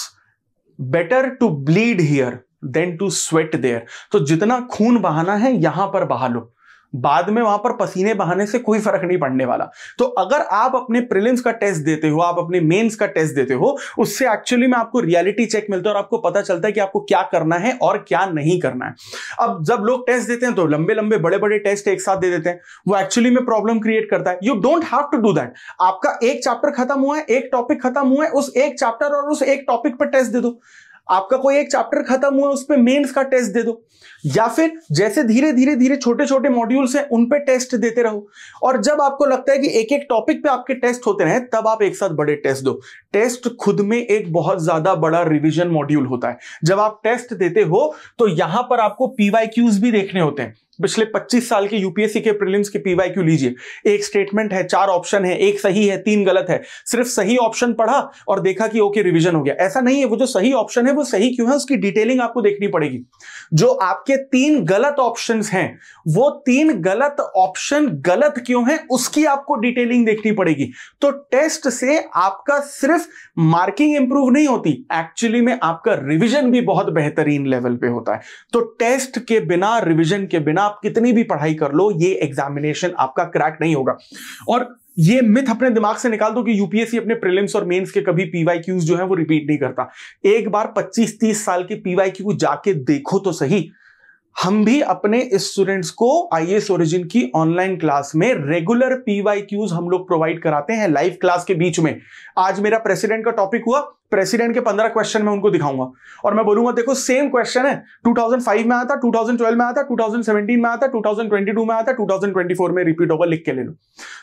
better to bleed here than to sweat there तो जितना खून बहाना है यहां पर बहा लो बाद में वहां पर पसीने बहाने से कोई फर्क नहीं पड़ने वाला तो अगर आप अपने प्रिलिम्स का टेस्ट देते हो आप अपने मेंस का टेस्ट देते हो उससे एक्चुअली में आपको रियलिटी चेक मिलता है और आपको पता चलता है कि आपको क्या करना है और क्या नहीं करना है अब जब लोग टेस्ट देते हैं तो लंबे लंबे बड़े बड़े टेस्ट एक साथ दे देते हैं वो एक्चुअली में प्रॉब्लम क्रिएट करता है you don't have to do that आपका एक चैप्टर खत्म हुआ है एक टॉपिक खत्म हुआ है उस एक चैप्टर और उस एक टॉपिक पर टेस्ट दे दो आपका कोई एक चैप्टर खत्म हुआ उस पर मेन्स का टेस्ट दे दो या फिर जैसे धीरे धीरे धीरे छोटे छोटे मॉड्यूल्स हैं उन पे टेस्ट देते रहो और जब आपको लगता है कि एक एक टॉपिक पे आपके टेस्ट होते रहे तब आप एक साथ बड़े टेस्ट दो टेस्ट खुद में एक बहुत ज्यादा बड़ा रिविजन मॉड्यूल होता है जब आप टेस्ट देते हो तो यहां पर आपको क्यूज भी देखने होते हैं पिछले 25 साल के यूपीएससी के प्रीलिम्स के पीवाई क्यू लीजिए एक स्टेटमेंट है चार ऑप्शन है एक सही है तीन गलत है सिर्फ सही ऑप्शन पढ़ा और देखा कि ओके रिवीजन हो गया ऐसा नहीं है वो जो सही ऑप्शन है वो सही क्यों है उसकी डिटेलिंग आपको देखनी पड़ेगी जो आपके आपके तीन गलत ऑप्शंस हैं वो तीन गलत ऑप्शन गलत क्यों हैं उसकी आपको डिटेलिंग देखनी पड़ेगी तो टेस्ट से आपका सिर्फ मार्किंग इंप्रूव नहीं होती एक्चुअली में आपका रिवीजन भी बहुत बेहतरीन लेवल पे होता है तो टेस्ट के बिना रिवीजन के बिना आप कितनी भी पढ़ाई कर लो ये एग्जामिनेशन आपका क्रैक नहीं होगा और ये मिथ अपने दिमाग से निकाल दो कि यूपीएससी अपने प्रीलिम्स और मेंस के कभी पीवाईक्यूज जो है वो रिपीट नहीं करता एक बार 25-30 साल के पीवाईक्यू जाके देखो तो सही हम भी अपने स्टूडेंट्स को आई एस ओरिजिन की ऑनलाइन क्लास में रेगुलर पीवाई क्यूज हम लोग प्रोवाइड कराते हैं लाइव क्लास के बीच में आज मेरा प्रेसिडेंट का टॉपिक हुआ प्रेसिडेंट के पंद्रह क्वेश्चन में उनको दिखाऊंगा और मैं बोलूंगा देखो सेम क्वेश्चन है 2005 में आया था 2012 में आया था 2017 में आया था 2022 में आया था 2024 में रिपीट होगा लिख के ले लो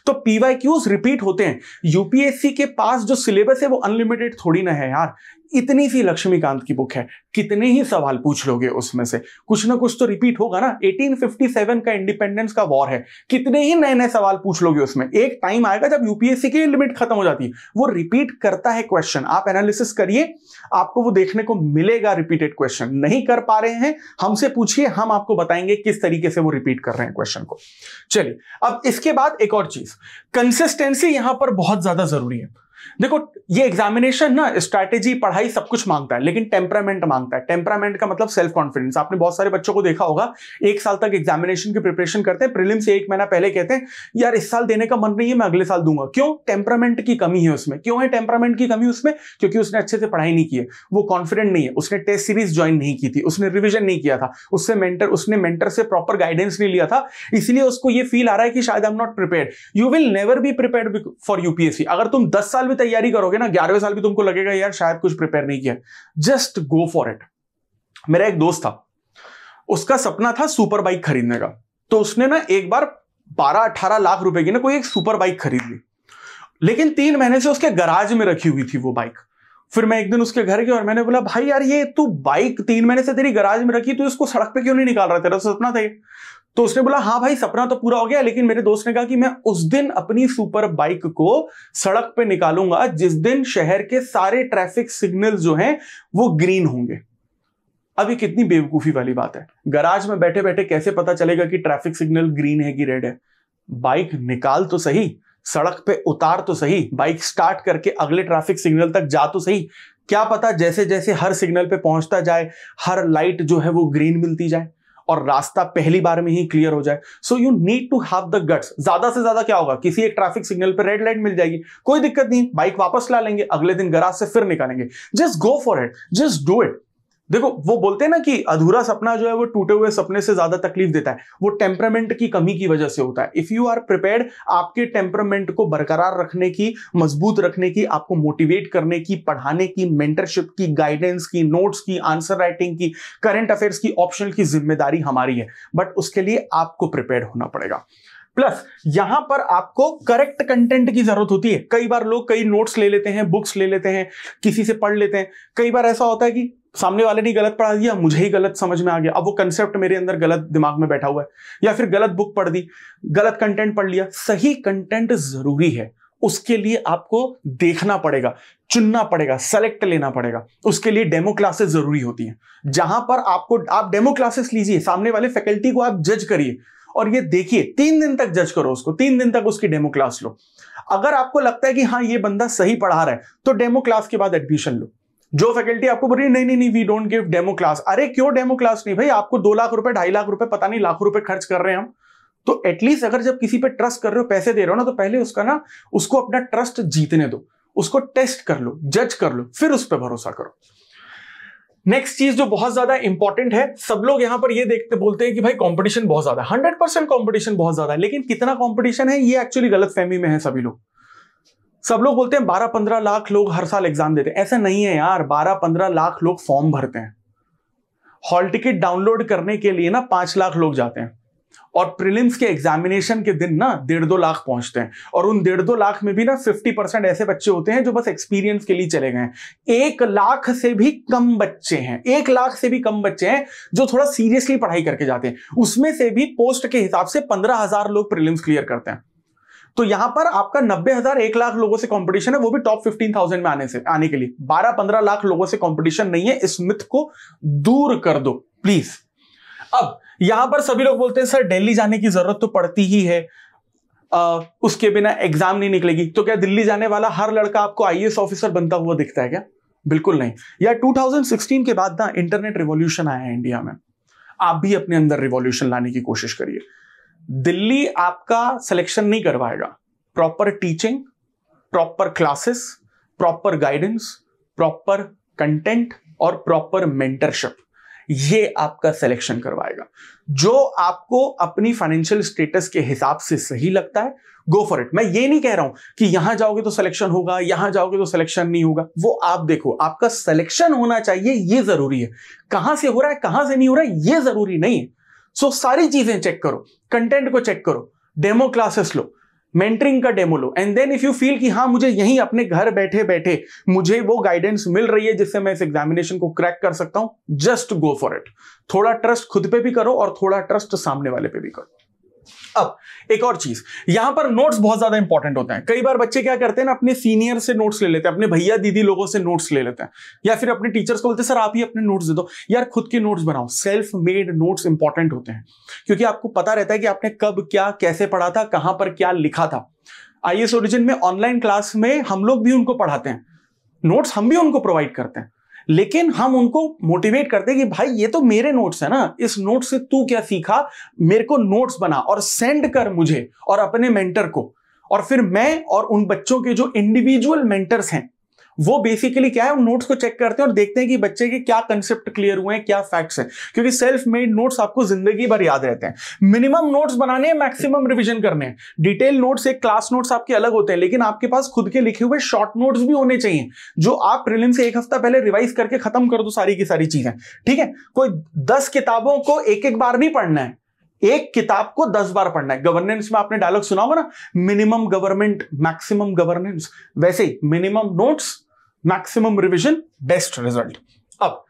तो पीवाई क्यूज रिपीट होते हैं यूपीएससी के पास जो सिलेबस है वो अनलिमिटेड थोड़ी ना है यार इतनी सी लक्ष्मीकांत की बुक है कितने ही सवाल पूछ लोगे उसमें से कुछ ना कुछ तो रिपीट होगा ना 1857 का इंडिपेंडेंस का वॉर है कितने ही नए नए सवाल पूछ लोगे उसमें एक टाइम आएगा जब यूपीएससी की लिमिट खत्म हो जाती है वो रिपीट करता है क्वेश्चन आप एनालिसिस करिए आपको वो देखने को मिलेगा रिपीटेड क्वेश्चन नहीं कर पा रहे हैं हमसे पूछिए हम आपको बताएंगे किस तरीके से वो रिपीट कर रहे हैं क्वेश्चन को चलिए अब इसके बाद एक और चीज कंसिस्टेंसी यहां पर बहुत ज्यादा जरूरी है देखो ये एग्जामिनेशन ना स्ट्रैटेजी पढ़ाई सब कुछ मांगता है लेकिन टेम्परामेंट मांगता है टेम्परामेंट का मतलब सेल्फ कॉन्फिडेंस आपने बहुत सारे बच्चों को देखा होगा एक साल तक एग्जामिनेशन की प्रिपरेशन करते हैं प्रिलिम से एक महीना पहले कहते हैं यार इस साल देने का मन नहीं है मैं अगले साल दूंगा क्यों टेम्परामेंट की कमी है उसमें क्यों है टेम्परामेंट की कमी उसमें क्योंकि उसने अच्छे से पढ़ाई नहीं की है वो कॉन्फिडेंट नहीं है उसने टेस्ट सीरीज ज्वाइन नहीं की थी उसने रिविजन नहीं किया था उससे मेंटर उसने मेंटर से प्रॉपर गाइडेंस नहीं लिया था इसलिए उसको ये फील आ रहा है कि शायद I am not prepare you will never be prepare for UPSC अगर तुम दस साल में भी तैयारी करोगे ना ग्यारहवें साल भी तुमको लगेगा यार शायद कुछ प्रिपेयर नहीं किया जस्ट गो फॉर इट मेरा एक दोस्त था उसका सपना था सुपर बाइक खरीदने का तो उसने ना एक बार बारह अठारह लाख रुपए की ना कोई एक सुपर बाइक खरीद ली लेकिन तीन महीने से उसके गराज में रखी हुई थी वो बाइक फिर मैं एक दिन उसके घर गया और मैंने बोला भाई यार ये तू बाइक तीन महीने से तेरी गराज में रखी तू इसको सड़क पे क्यों नहीं निकाल रहा तेरा तो सपना था ये तो उसने बोला हाँ भाई सपना तो पूरा हो गया लेकिन मेरे दोस्त ने कहा कि मैं उस दिन अपनी सुपर बाइक को सड़क पे निकालूंगा जिस दिन शहर के सारे ट्रैफिक सिग्नल जो हैं वो ग्रीन होंगे अब ये कितनी बेवकूफी वाली बात है गराज में बैठे बैठे कैसे पता चलेगा कि ट्रैफिक सिग्नल ग्रीन है कि रेड है बाइक निकाल तो सही सड़क पे उतार तो सही बाइक स्टार्ट करके अगले ट्रैफिक सिग्नल तक जा तो सही क्या पता जैसे जैसे हर सिग्नल पे पहुंचता जाए हर लाइट जो है वो ग्रीन मिलती जाए और रास्ता पहली बार में ही क्लियर हो जाए so you need to have the guts ज्यादा से ज्यादा क्या होगा किसी एक ट्रैफिक सिग्नल पर रेड लाइट मिल जाएगी कोई दिक्कत नहीं बाइक वापस ला लेंगे अगले दिन गराज से फिर निकालेंगे just go for it just do it देखो वो बोलते हैं ना कि अधूरा सपना जो है वो टूटे हुए सपने से ज्यादा तकलीफ देता है वो टेम्परामेंट की कमी की वजह से होता है इफ यू आर प्रिपेयर्ड आपके टेम्परामेंट को बरकरार रखने की मजबूत रखने की आपको मोटिवेट करने की पढ़ाने की मेंटरशिप की गाइडेंस की नोट्स की आंसर राइटिंग की करंट अफेयर्स की ऑप्शनल की जिम्मेदारी हमारी है बट उसके लिए आपको प्रिपेयर होना पड़ेगा प्लस यहां पर आपको करेक्ट कंटेंट की जरूरत होती है कई बार लोग कई नोट्स ले लेते हैं बुक्स ले लेते हैं किसी से पढ़ लेते हैं कई बार ऐसा होता है कि सामने वाले ने गलत पढ़ा दिया मुझे ही गलत समझ में आ गया अब वो कंसेप्ट मेरे अंदर गलत दिमाग में बैठा हुआ है या फिर गलत बुक पढ़ दी गलत कंटेंट पढ़ लिया सही कंटेंट जरूरी है उसके लिए आपको देखना पड़ेगा चुनना पड़ेगा सेलेक्ट लेना पड़ेगा उसके लिए डेमो क्लासेस जरूरी होती हैं जहां पर आपको आप डेमो क्लासेस लीजिए सामने वाले फैकल्टी को आप जज करिए और ये देखिए तीन दिन तक जज करो उसको तीन दिन तक उसकी डेमो क्लास लो अगर आपको लगता है कि हाँ ये बंदा सही पढ़ा रहा है तो डेमो क्लास के बाद एडमिशन लो जो फैकल्टी आपको बोल रही है नहीं नहीं we don't give demo class अरे क्यों डेमो क्लास नहीं भाई आपको दो लाख रुपए ढाई लाख रुपए पता नहीं लाख रुपए खर्च कर रहे हैं हम तो एटलीस्ट अगर जब किसी पे ट्रस्ट कर रहे हो पैसे दे रहे हो ना तो पहले उसका ना उसको अपना ट्रस्ट जीतने दो उसको टेस्ट कर लो जज कर लो फिर उस पर भरोसा करो नेक्स्ट चीज जो बहुत ज्यादा इंपॉर्टेंट है सब लोग यहां पर ये देखते बोलते हैं कि भाई कंपटीशन बहुत ज्यादा हंड्रेड परसेंट कॉम्पिटिशन बहुत ज्यादा है लेकिन कितना कंपटीशन है ये एक्चुअली गलत फहमी में है सभी लोग सब लोग बोलते हैं बारह पंद्रह लाख लोग हर साल एग्जाम देते हैं ऐसा नहीं है यार बारह पंद्रह लाख लोग फॉर्म भरते हैं हॉल टिकट डाउनलोड करने के लिए ना पांच लाख लोग जाते हैं और प्रिलिम्स के एग्जामिनेशन के दिन ना डेढ़ दो लाख पहुंचते हैं और उन डेढ़ दो लाख में भी ना फिफ्टी परसेंट ऐसे बच्चे होते हैं जो बस एक्सपीरियंस के लिए चले गए हैं एक लाख से भी कम बच्चे हैं एक लाख से भी कम बच्चे हैं जो थोड़ा सीरियसली पढ़ाई करके जाते हैं उसमें से भी पोस्ट के हिसाब से पंद्रह हजार लोग प्रिलिम्स क्लियर करते हैं तो यहां पर आपका नब्बे हजार एक लाख लोगों से कंपटीशन है वो भी टॉप फिफ्टीन थाउजेंड में आने से आने के लिए बारह पंद्रह लाख लोगों से कंपटीशन नहीं है इस मिथ को दूर कर दो प्लीज अब यहां पर सभी लोग बोलते हैं सर दिल्ली जाने की जरूरत तो पड़ती ही है आ, उसके बिना एग्जाम नहीं निकलेगी तो क्या दिल्ली जाने वाला हर लड़का आपको आई ऑफिसर बनता हुआ दिखता है क्या बिल्कुल नहीं यार 2016 के बाद ना इंटरनेट रिवोल्यूशन आया है इंडिया में आप भी अपने अंदर रिवॉल्यूशन लाने की कोशिश करिए दिल्ली आपका सिलेक्शन नहीं करवाएगा proper teaching proper classes proper guidance proper content और प्रॉपर मेंटरशिप ये आपका सिलेक्शन करवाएगा जो आपको अपनी फाइनेंशियल स्टेटस के हिसाब से सही लगता है गो फॉर इट मैं ये नहीं कह रहा हूं कि यहां जाओगे तो सिलेक्शन होगा यहां जाओगे तो सिलेक्शन नहीं होगा वो आप देखो आपका सिलेक्शन होना चाहिए ये जरूरी है कहां से हो रहा है कहां से नहीं हो रहा है ये जरूरी नहीं है सो सारी चीजें चेक करो कंटेंट को चेक करो डेमो क्लासेस लो मेंटरिंग का डेमो लो and then if you feel कि हाँ मुझे यहीं अपने घर बैठे बैठे मुझे वो गाइडेंस मिल रही है जिससे मैं इस एग्जामिनेशन को क्रैक कर सकता हूं जस्ट गो फॉर इट थोड़ा ट्रस्ट खुद पे भी करो और थोड़ा ट्रस्ट सामने वाले पे भी करो अब एक और चीज यहां पर नोट्स बहुत ज्यादा इंपॉर्टेंट होते हैं कई बार बच्चे क्या करते हैं ना अपने सीनियर से नोट्स ले लेते हैं अपने भैया दीदी लोगों से नोट्स ले लेते हैं या फिर अपने टीचर्स को बोलते हैं सर आप ही अपने नोट्स दे दो यार खुद के नोट्स बनाओ सेल्फ मेड नोट्स इंपॉर्टेंट होते हैं क्योंकि आपको पता रहता है कि आपने कब क्या कैसे पढ़ा था कहां पर क्या लिखा था आई एस ओरिजिन में ऑनलाइन क्लास में हम लोग भी उनको पढ़ाते हैं नोट्स हम भी उनको प्रोवाइड करते हैं लेकिन हम उनको मोटिवेट करते हैं कि भाई ये तो मेरे नोट्स है ना इस नोट से तू क्या सीखा मेरे को नोट्स बना और सेंड कर मुझे और अपने मेंटर को और फिर मैं और उन बच्चों के जो इंडिविजुअल मेंटर्स हैं वो बेसिकली क्या है उन नोट्स को चेक करते हैं और देखते हैं कि बच्चे के क्या कंसेप्ट क्लियर हुए हैं क्या फैक्ट्स हैं क्योंकि सेल्फ मेड नोट्स आपको जिंदगी भर याद रहते हैं मिनिमम नोट्स बनाने हैं मैक्सिमम रिविजन करने हैं डिटेल नोट्स एक क्लास नोट्स आपके अलग होते हैं लेकिन आपके पास खुद के लिखे हुए शॉर्ट नोट्स भी होने चाहिए जो आप प्रिलिम से एक हफ्ता पहले रिवाइज करके खत्म कर दो सारी की सारी चीजें ठीक है कोई दस किताबों को एक एक बार नहीं पढ़ना है एक किताब को दस बार पढ़ना है गवर्नेंस में आपने डायलॉग सुना होगा ना मिनिमम गवर्नमेंट मैक्सिमम गवर्नेंस वैसे ही minimum notes maximum revision best result अब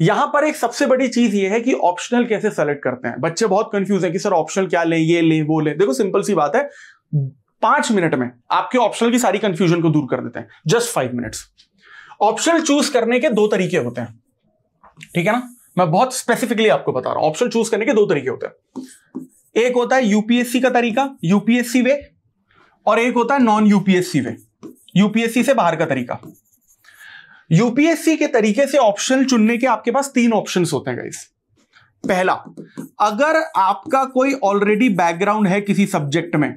यहां पर एक सबसे बड़ी चीज ये है कि ऑप्शनल कैसे सेलेक्ट करते हैं बच्चे बहुत कंफ्यूज हैं कि सर ऑप्शनल क्या लें ये लें वो लें देखो सिंपल सी बात है पांच मिनट में आपके ऑप्शनल की सारी कंफ्यूजन को दूर कर देते हैं just five minutes optional choose करने के दो तरीके होते हैं ठीक है ना मैं बहुत स्पेसिफिकली आपको बता रहा हूं ऑप्शन चूज करने के दो तरीके होते हैं एक होता है यूपीएससी का तरीका यूपीएससी वे और एक होता है नॉन यूपीएससी वे यूपीएससी से बाहर का तरीका यूपीएससी के तरीके से ऑप्शनल चुनने के आपके पास तीन ऑप्शन होते हैं गाइस पहला अगर आपका कोई ऑलरेडी बैकग्राउंड है किसी सब्जेक्ट में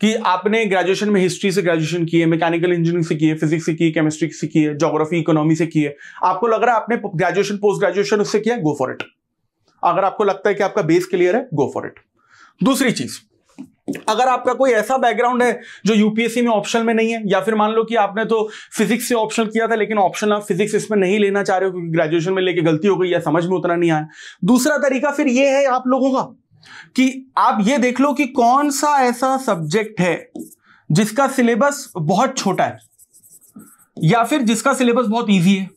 कि आपने ग्रेजुएशन में हिस्ट्री से ग्रेजुएशन की है मैकेनिकल इंजीनियरिंग से की है फिजिक्स से की है केमिस्ट्री से की है जोग्राफी इकोनॉमी से की है आपको लग रहा है आपने ग्रेजुएशन पोस्ट ग्रेजुएशन उससे किया गो फॉर इट अगर आपको लगता है कि आपका बेस क्लियर है गो फॉर इट दूसरी चीज अगर आपका कोई ऐसा बैकग्राउंड है जो यूपीएससी में ऑप्शन में नहीं है या फिर मान लो कि आपने तो फिजिक्स से ऑप्शन किया था लेकिन ऑप्शन आप फिजिक्स इसमें नहीं लेना चाह रहे हो क्योंकि ग्रेजुएशन में लेके गलती हो गई या समझ में उतना नहीं आया दूसरा तरीका फिर ये है आप लोगों का कि आप ये देख लो कि कौन सा ऐसा सब्जेक्ट है जिसका सिलेबस बहुत छोटा है या फिर जिसका सिलेबस बहुत ईजी है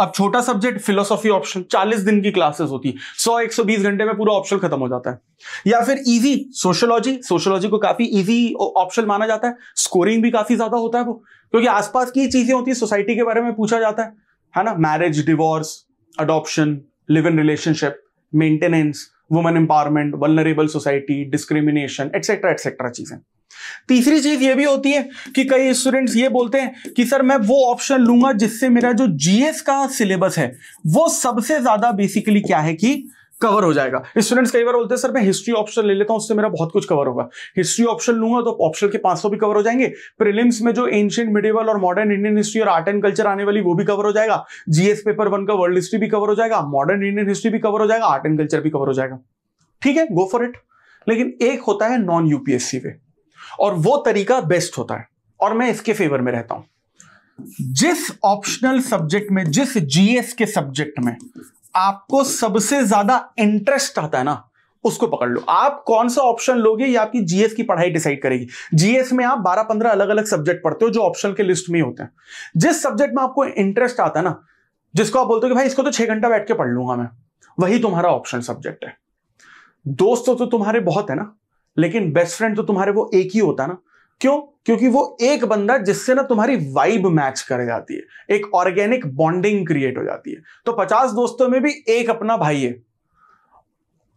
अब छोटा सब्जेक्ट फिलोसॉफी ऑप्शन चालीस दिन की क्लासेस होती है सौ एक सौ बीस घंटे में पूरा ऑप्शन खत्म हो जाता है या फिर इजी सोशोलॉजी सोशोलॉजी को काफी इजी ऑप्शन माना जाता है स्कोरिंग भी काफी ज्यादा होता है वो क्योंकि आसपास की चीजें होती है सोसाइटी के बारे में पूछा जाता है है ना marriage divorce adoption live in relationship maintenance women empowerment vulnerable society discrimination etcetera etcetera चीजें तीसरी चीज ये भी होती है कि कई स्टूडेंट्स ये बोलते हैं कि सर मैं वो ऑप्शन लूंगा जिससे मेरा जो जीएस का सिलेबस है वो सबसे ज्यादा बेसिकली क्या है कि कवर हो जाएगा स्टूडेंट्स कई बार बोलते हैं सर मैं हिस्ट्री ऑप्शन ले लेता हूं उससे मेरा बहुत कुछ कवर होगा हिस्ट्री ऑप्शन लूंगा तो ऑप्शन के 500 भी कवर हो जाएंगे प्रीलिम्स में जो एंशियंट मिडिवल और मॉडर्न इंडियन हिस्ट्री और आर्ट एंड कल्चर आने वाली वो भी कवर हो जाएगा जीएस पेपर वन का वर्ल्ड हिस्ट्री भी कवर हो जाएगा मॉडर्न इंडियन हिस्ट्री भी कवर हो जाएगा आर्ट एंड कल्चर भी कवर हो जाएगा ठीक है गो फॉर इट लेकिन एक होता है नॉन यूपीएससी पे और वो तरीका बेस्ट होता है और मैं इसके फेवर में रहता हूं जिस ऑप्शनल सब्जेक्ट में जिस जीएस के सब्जेक्ट में आपको सबसे ज्यादा इंटरेस्ट आता है ना उसको पकड़ लो आप कौन सा ऑप्शन लोगे या आपकी जीएस की पढ़ाई डिसाइड करेगी जीएस में आप 12-15 अलग अलग सब्जेक्ट पढ़ते हो जो ऑप्शन के लिस्ट में होते हैं जिस सब्जेक्ट में आपको इंटरेस्ट आता है ना जिसको आप बोलते हो कि भाई इसको तो छह घंटा बैठ के पढ़ लूंगा मैं वही तुम्हारा ऑप्शन सब्जेक्ट है दोस्तों तो तुम्हारे बहुत है ना लेकिन बेस्ट फ्रेंड तो तुम्हारे वो एक ही होता ना क्यों क्योंकि वो एक बंदा जिससे ना तुम्हारी वाइब मैच कर जाती है एक ऑर्गेनिक बॉन्डिंग क्रिएट हो जाती है तो पचास दोस्तों में भी एक अपना भाई है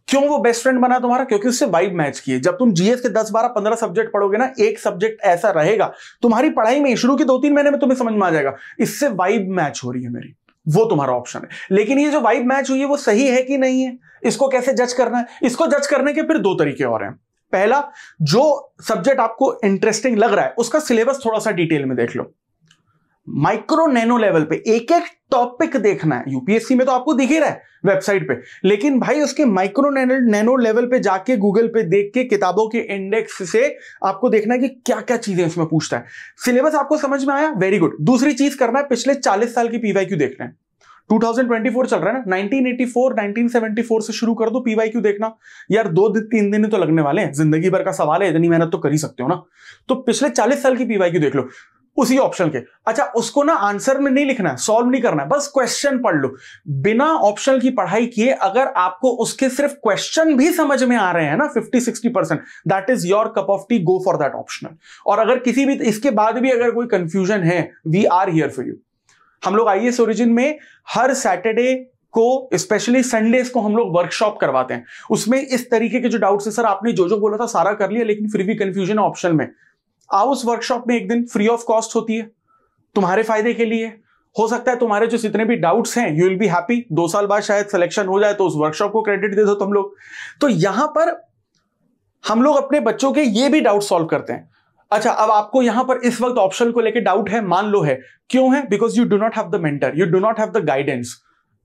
क्यों वो बेस्ट फ्रेंड बना तुम्हारा क्योंकि उससे वाइब मैच की है जब तुम जीएस के दस बारह पंद्रह सब्जेक्ट पढ़ोगे ना एक सब्जेक्ट ऐसा रहेगा तुम्हारी पढ़ाई में शुरू के दो तीन महीने में तुम्हें समझ में आ जाएगा इससे वाइब मैच हो रही है मेरी वो तुम्हारा ऑप्शन है लेकिन ये जो वाइब मैच हुई है वो सही है कि नहीं है इसको कैसे जज करना है इसको जज करने के फिर दो तरीके और हैं पहला जो सब्जेक्ट आपको इंटरेस्टिंग लग रहा है उसका सिलेबस थोड़ा सा डिटेल में देख लो माइक्रो नैनो लेवल पे एक एक टॉपिक देखना है यूपीएससी में तो आपको दिख ही रहा है वेबसाइट पे लेकिन भाई उसके माइक्रो नैनो नैनो लेवल पे जाके गूगल पे देख के किताबों के इंडेक्स से आपको देखना है कि क्या क्या चीजें इसमें पूछता है सिलेबस आपको समझ में आया वेरी गुड दूसरी चीज करना है पिछले चालीस साल की पीवाई देखना है 2024 चल रहा है ना 1984 1974 से शुरू कर दो पीवाई क्यू देखना यार दो दिन तीन दिन तो लगने वाले हैं जिंदगी भर का सवाल है इतनी मेहनत तो कर ही सकते हो ना तो पिछले 40 साल की पीवाई क्यू देख लो उसी ऑप्शन के अच्छा उसको ना आंसर में नहीं लिखना है सॉल्व नहीं करना है बस क्वेश्चन पढ़ लो बिना ऑप्शन की पढ़ाई किए अगर आपको उसके सिर्फ क्वेश्चन भी समझ में आ रहे हैं ना 50 60 percent that is your cup of tea go for that optional और अगर किसी भी इसके बाद भी अगर कोई कंफ्यूजन है we are here for you हम लोग आई ओरिजिन में हर सैटरडे को स्पेशली संडे को हम लोग वर्कशॉप करवाते हैं उसमें इस तरीके के जो डाउट्स है सर आपने जो जो बोला था सारा कर लिया लेकिन फिर भी कंफ्यूजन ऑप्शन में आओ उस वर्कशॉप में एक दिन फ्री ऑफ कॉस्ट होती है तुम्हारे फायदे के लिए हो सकता है तुम्हारे जो जितने भी डाउट्स हैं यू विल बी हैप्पी दो साल बाद शायद सिलेक्शन हो जाए तो उस वर्कशॉप को क्रेडिट दे दो तुम लोग तो यहां पर हम लोग अपने बच्चों के ये भी डाउट सॉल्व करते हैं अच्छा अब आपको यहां पर इस वक्त ऑप्शन को लेकर डाउट है मान लो है क्यों है because you do not have the mentor you do not have the guidance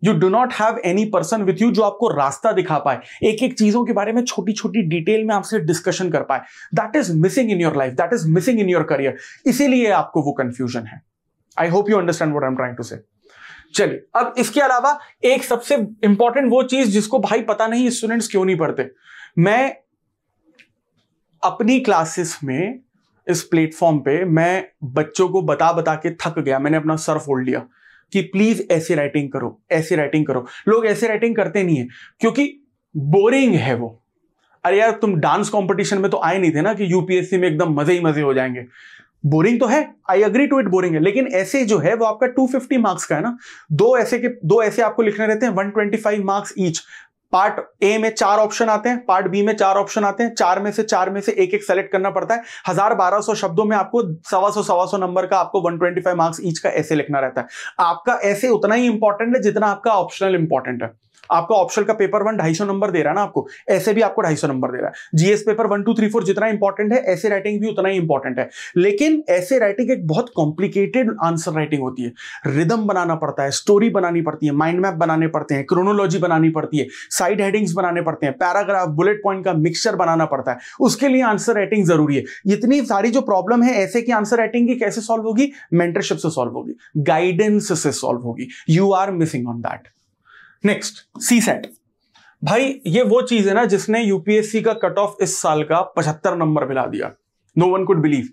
you do not have any person with you जो आपको रास्ता दिखा पाए एक एक चीजों के बारे में छोटी छोटी डिटेल में आपसे डिस्कशन कर पाए that is missing in your life that is missing in your career इसीलिए आपको वो कंफ्यूजन है I hope you understand what I am trying to say चलिए अब इसके अलावा एक सबसे इंपॉर्टेंट वो चीज जिसको भाई पता नहीं स्टूडेंट्स क्यों नहीं पढ़ते मैं अपनी क्लासेस में इस प्लेटफॉर्म पे मैं बच्चों को बता बता के थक गया मैंने अपना सर फोड़ लिया कि प्लीज ऐसी राइटिंग करो ऐसी राइटिंग करो लोग ऐसे राइटिंग करते नहीं है क्योंकि बोरिंग है वो अरे यार तुम डांस कंपटीशन में तो आए नहीं थे ना कि यूपीएससी में एकदम मजे ही मजे हो जाएंगे बोरिंग तो है I agree to it boring है लेकिन ऐसे जो है वो आपका 250 मार्क्स का है ना दो ऐसे के दो ऐसे आपको लिखने रहते हैं 125 मार्क्स ईच पार्ट ए में चार ऑप्शन आते हैं पार्ट बी में चार ऑप्शन आते हैं चार में से चार में से एक एक सेलेक्ट करना पड़ता है हजार बारह सौ शब्दों में आपको सवा सौ सवा सौ नंबर का आपको 125 मार्क्स ईच का ऐसे लिखना रहता है आपका ऐसे उतना ही इंपॉर्टेंट है जितना आपका ऑप्शनल इंपॉर्टेंट है आपको ऑप्शन का पेपर वन ढाई नंबर दे रहा है ना आपको ऐसे भी आपको ढाई नंबर दे रहा है GS paper one two three four जितना इंपॉर्टेंट है ऐसे राइटिंग भी उतना ही इंपॉर्टेंट है लेकिन ऐसे राइटिंग एक बहुत कॉम्प्लिकेटेड आंसर राइटिंग होती है रिदम बनाना पड़ता है स्टोरी बनानी पड़ती है माइंड मैप बनाने पड़ते हैं क्रोनोलॉजी बनानी पड़ती है साइड हेडिंग्स बनाने पड़ते हैं पैराग्राफ बुलेट पॉइंट का मिक्सचर बनाना पड़ता है उसके लिए आंसर राइटिंग जरूरी है इतनी सारी जो प्रॉब्लम है ऐसे की आंसर राइटिंग की कैसे सॉल्व होगी मेंटरशिप से सॉल्व होगी गाइडेंस से सॉल्व होगी you are missing on that next CSAT भाई ये वो चीज है ना जिसने यूपीएससी का कट ऑफ इस साल का पचहत्तर नंबर मिला दिया नो वन कुड बिलीव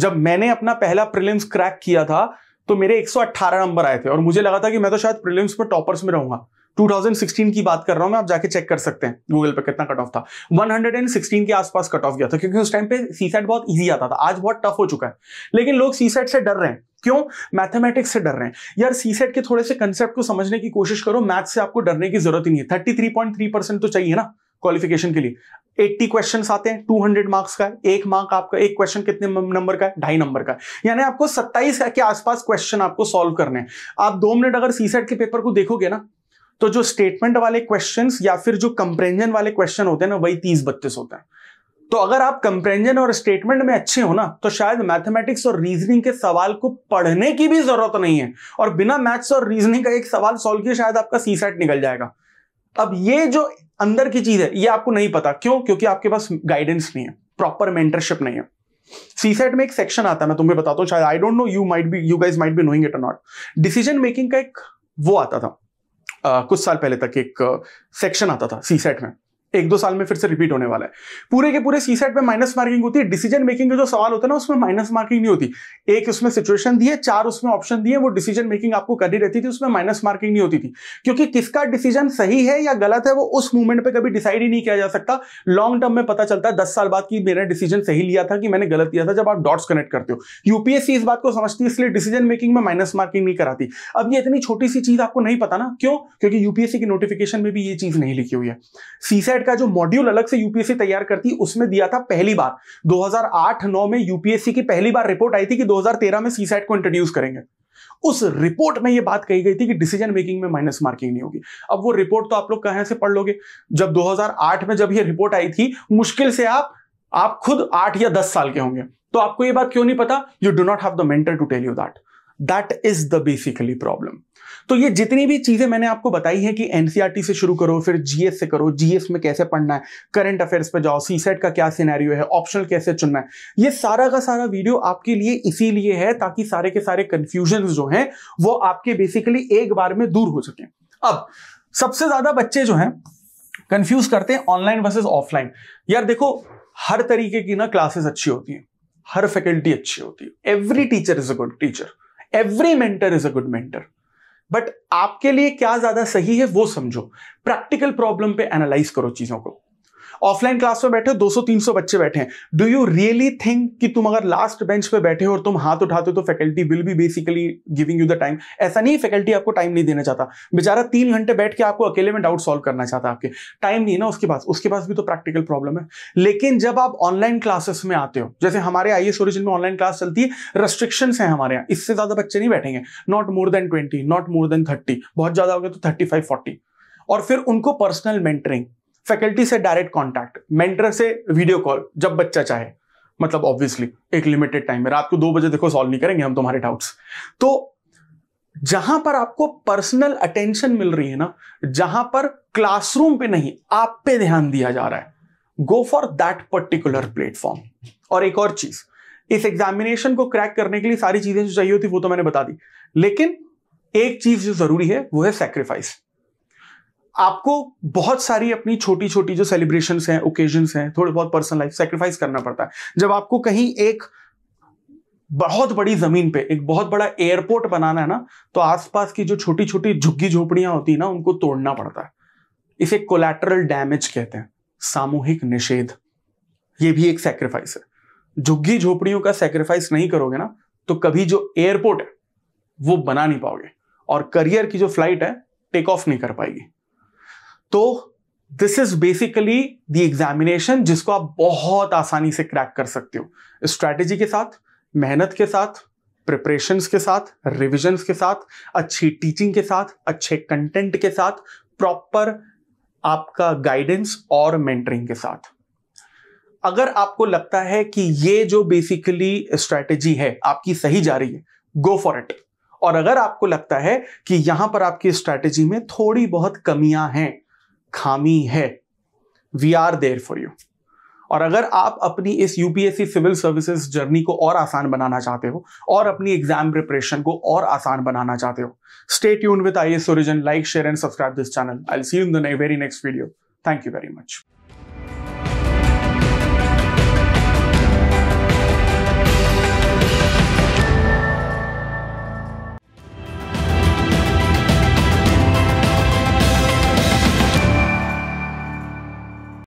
जब मैंने अपना पहला प्रिलिम्स क्रैक किया था तो मेरे 118 नंबर आए थे और मुझे लगा था कि मैं तो शायद प्रिलिम्स में टॉपर्स में रहूंगा 2016 की बात कर रहा हूं मैं आप जाके चेक कर सकते हैं गूगल पे कितना कट ऑफ था 116 के आसपास कट ऑफ गया था क्योंकि उस टाइम पे सी सेट बहुत ईजी आता था आज बहुत टफ हो चुका है लेकिन लोग सी सेट से डर रहे हैं क्यों मैथमेटिक्स से डर रहे हैं यार सी सेट के थोड़े से कंसेप्ट को समझने की कोशिश करो मैथ से आपको डरने की जरूरत ही नहीं है thirty three point three percent तो चाहिए ना क्वालिफिकेशन के लिए 80 क्वेश्चन आते हैं 200 मार्क्स का एक मार्क आपका एक क्वेश्चन कितने नंबर का है ढाई नंबर का यानी आपको 27 के आसपास क्वेश्चन आपको सॉल्व करने हैं आप दो मिनट अगर सी सेट के पेपर को देखोगे ना तो जो स्टेटमेंट वाले क्वेश्चन या फिर जो कंप्रेंजन वाले क्वेश्चन होते हैं ना वही तीस बत्तीस होते हैं तो अगर आप कंपेरिजन और स्टेटमेंट में अच्छे हो ना तो शायद मैथमेटिक्स और रीजनिंग के सवाल को पढ़ने की भी जरूरत नहीं है और बिना मैथ्स और रीजनिंग का एक सवाल सॉल्व किया शायद आपका सी सेट निकल जाएगा अब ये जो अंदर की चीज है ये आपको नहीं पता क्यों क्योंकि आपके पास गाइडेंस नहीं है प्रॉपर मेंटरशिप नहीं है सी सेट में एक सेक्शन आता है मैं तुम्हें बताता हूँ शायद I don't know you might be you guys might be knowing it not decision making का एक वो आता था Uh, कुछ साल पहले तक एक सेक्शन uh, आता था सी सेट में एक दो साल में फिर से रिपीट होने वाला है पूरे के पूरे सी सेट में माइनस मार्किंग होती है डिसीजन मेकिंग के जो सवाल होता है ना उसमें माइनस मार्किंग नहीं होती एक उसमें सिचुएशन दी है चार उसमें ऑप्शन दिए वो डिसीजन मेकिंग आपको करनी रहती थी उसमें माइनस मार्किंग नहीं होती थी क्योंकि किसका डिसीजन सही है या गलत है वो उस मूवमेंट पर कभी डिसाइड ही नहीं किया जा सकता लॉन्ग टर्म में पता चलता है दस साल बाद की मेरा डिसीजन सही लिया था कि मैंने गलत लिया था जब आप डॉट्स कनेक्ट करते हो यूपीएससी इस बात को समझती है इसलिए डिसीजन मेकिंग में माइनस मार्किंग नहीं कराती अब ये इतनी छोटी सी चीज आपको नहीं पता ना क्यों क्योंकि यूपीएससी की नोटिफिकेशन में भी ये चीज नहीं लिखी हुई है सीसेट कैलकुलेट का जो मॉड्यूल अलग से यूपीएससी तैयार करती उसमें दिया था पहली बार 2008-9 में यूपीएससी की पहली बार रिपोर्ट आई थी कि 2013 में सीसेट को इंट्रोड्यूस करेंगे उस रिपोर्ट में ये बात कही गई थी कि डिसीजन मेकिंग में माइनस मार्किंग नहीं होगी अब वो रिपोर्ट तो आप लोग कहां से पढ़ लोगे जब 2008 में जब यह रिपोर्ट आई थी मुश्किल से आप आप खुद आठ या दस साल के होंगे तो आपको यह बात क्यों नहीं पता you do not have the mentor to tell you that that is the basically problem तो ये जितनी भी चीजें मैंने आपको बताई है कि एनसीआर e से शुरू करो फिर जीएस से करो जीएस में कैसे पढ़ना है करंट अफेयर्स पे जाओ सीसेट का क्या सिनेरियो है ऑप्शनल कैसे चुनना है ये सारा का सारा वीडियो आपके लिए इसीलिए है ताकि सारे के सारे कंफ्यूजन जो हैं वो आपके बेसिकली एक बार में दूर हो सके अब सबसे ज्यादा बच्चे जो है कंफ्यूज करते हैं ऑनलाइन वर्सेज ऑफलाइन यार देखो हर तरीके की ना क्लासेस अच्छी होती हैं हर फैकल्टी अच्छी होती है every teacher is a good teacher every mentor is a good mentor but आपके लिए क्या ज्यादा सही है वो समझो प्रैक्टिकल प्रॉब्लम पे एनालाइज करो चीजों को ऑफलाइन क्लास में बैठे हो 200-300 बच्चे बैठे हैं डू यू रियली थिंक कि तुम अगर लास्ट बेंच पे बैठे हो और तुम हाथ उठाते हो तो faculty will be basically giving you the time ऐसा नहीं फैकल्टी आपको टाइम नहीं देना चाहता बेचारा तीन घंटे बैठ के आपको अकेले में डाउट सॉल्व करना चाहता आपके टाइम नहीं ना उसके पास उसके पास भी तो प्रैक्टिकल प्रॉब्लम है लेकिन जब आप ऑनलाइन क्लासेस में आते हो जैसे हमारे आई एस ओरिजिन में ऑनलाइन क्लास चलती है रेस्ट्रिक्शन है हमारे यहाँ इससे ज्यादा बच्चे नहीं बैठेंगे not more than twenty not more than thirty बहुत ज्यादा हो गया तो थर्टी फाइव फोर्टी और फिर उनको पर्सनल मेंटरिंग फैकल्टी से डायरेक्ट कॉन्टैक्ट मेंटर से वीडियो कॉल जब बच्चा चाहे मतलब ऑब्वियसली एक लिमिटेड टाइम में रात को दो बजे देखो सॉल्व नहीं करेंगे हम तुम्हारे डाउट्स तो जहां पर आपको पर्सनल अटेंशन मिल रही है ना जहां पर क्लासरूम पे नहीं आप पे ध्यान दिया जा रहा है go for that particular platform और एक और चीज इस एग्जामिनेशन को क्रैक करने के लिए सारी चीजें जो चाहिए होती वो तो मैंने बता दी लेकिन एक चीज जो जरूरी है वो है सेक्रीफाइस आपको बहुत सारी अपनी छोटी छोटी जो सेलिब्रेशन हैं ओकेजन हैं थोड़े बहुत पर्सनल लाइफ सेक्रीफाइस करना पड़ता है जब आपको कहीं एक बहुत बड़ी जमीन पे एक बहुत बड़ा एयरपोर्ट बनाना है ना तो आसपास की जो छोटी छोटी झुग्गी झोपड़ियां होती है ना उनको तोड़ना पड़ता है इसे कोलेटरल डैमेज कहते हैं सामूहिक निषेध ये भी एक सेक्रीफाइस है झुग्गी झोपड़ियों का सेक्रीफाइस नहीं करोगे ना तो कभी जो एयरपोर्ट है वो बना नहीं पाओगे और करियर की जो फ्लाइट है टेक ऑफ नहीं कर पाएगी तो this is basically the examination जिसको आप बहुत आसानी से क्रैक कर सकते हो स्ट्रैटेजी के साथ मेहनत के साथ प्रिपरेशन के साथ रिविजन के साथ अच्छी टीचिंग के साथ अच्छे कंटेंट के साथ प्रॉपर आपका गाइडेंस और मेंटरिंग के साथ अगर आपको लगता है कि ये जो बेसिकली स्ट्रैटेजी है आपकी सही जा रही है गो फॉर इट और अगर आपको लगता है कि यहां पर आपकी स्ट्रैटेजी में थोड़ी बहुत कमियां हैं खामी है we are there for you और अगर आप अपनी इस यूपीएससी सिविल सर्विसेज जर्नी को और आसान बनाना चाहते हो और अपनी एग्जाम प्रिपरेशन को और आसान बनाना चाहते हो stay tune with I S Origin like share and subscribe this channel I see in the very next video thank you very much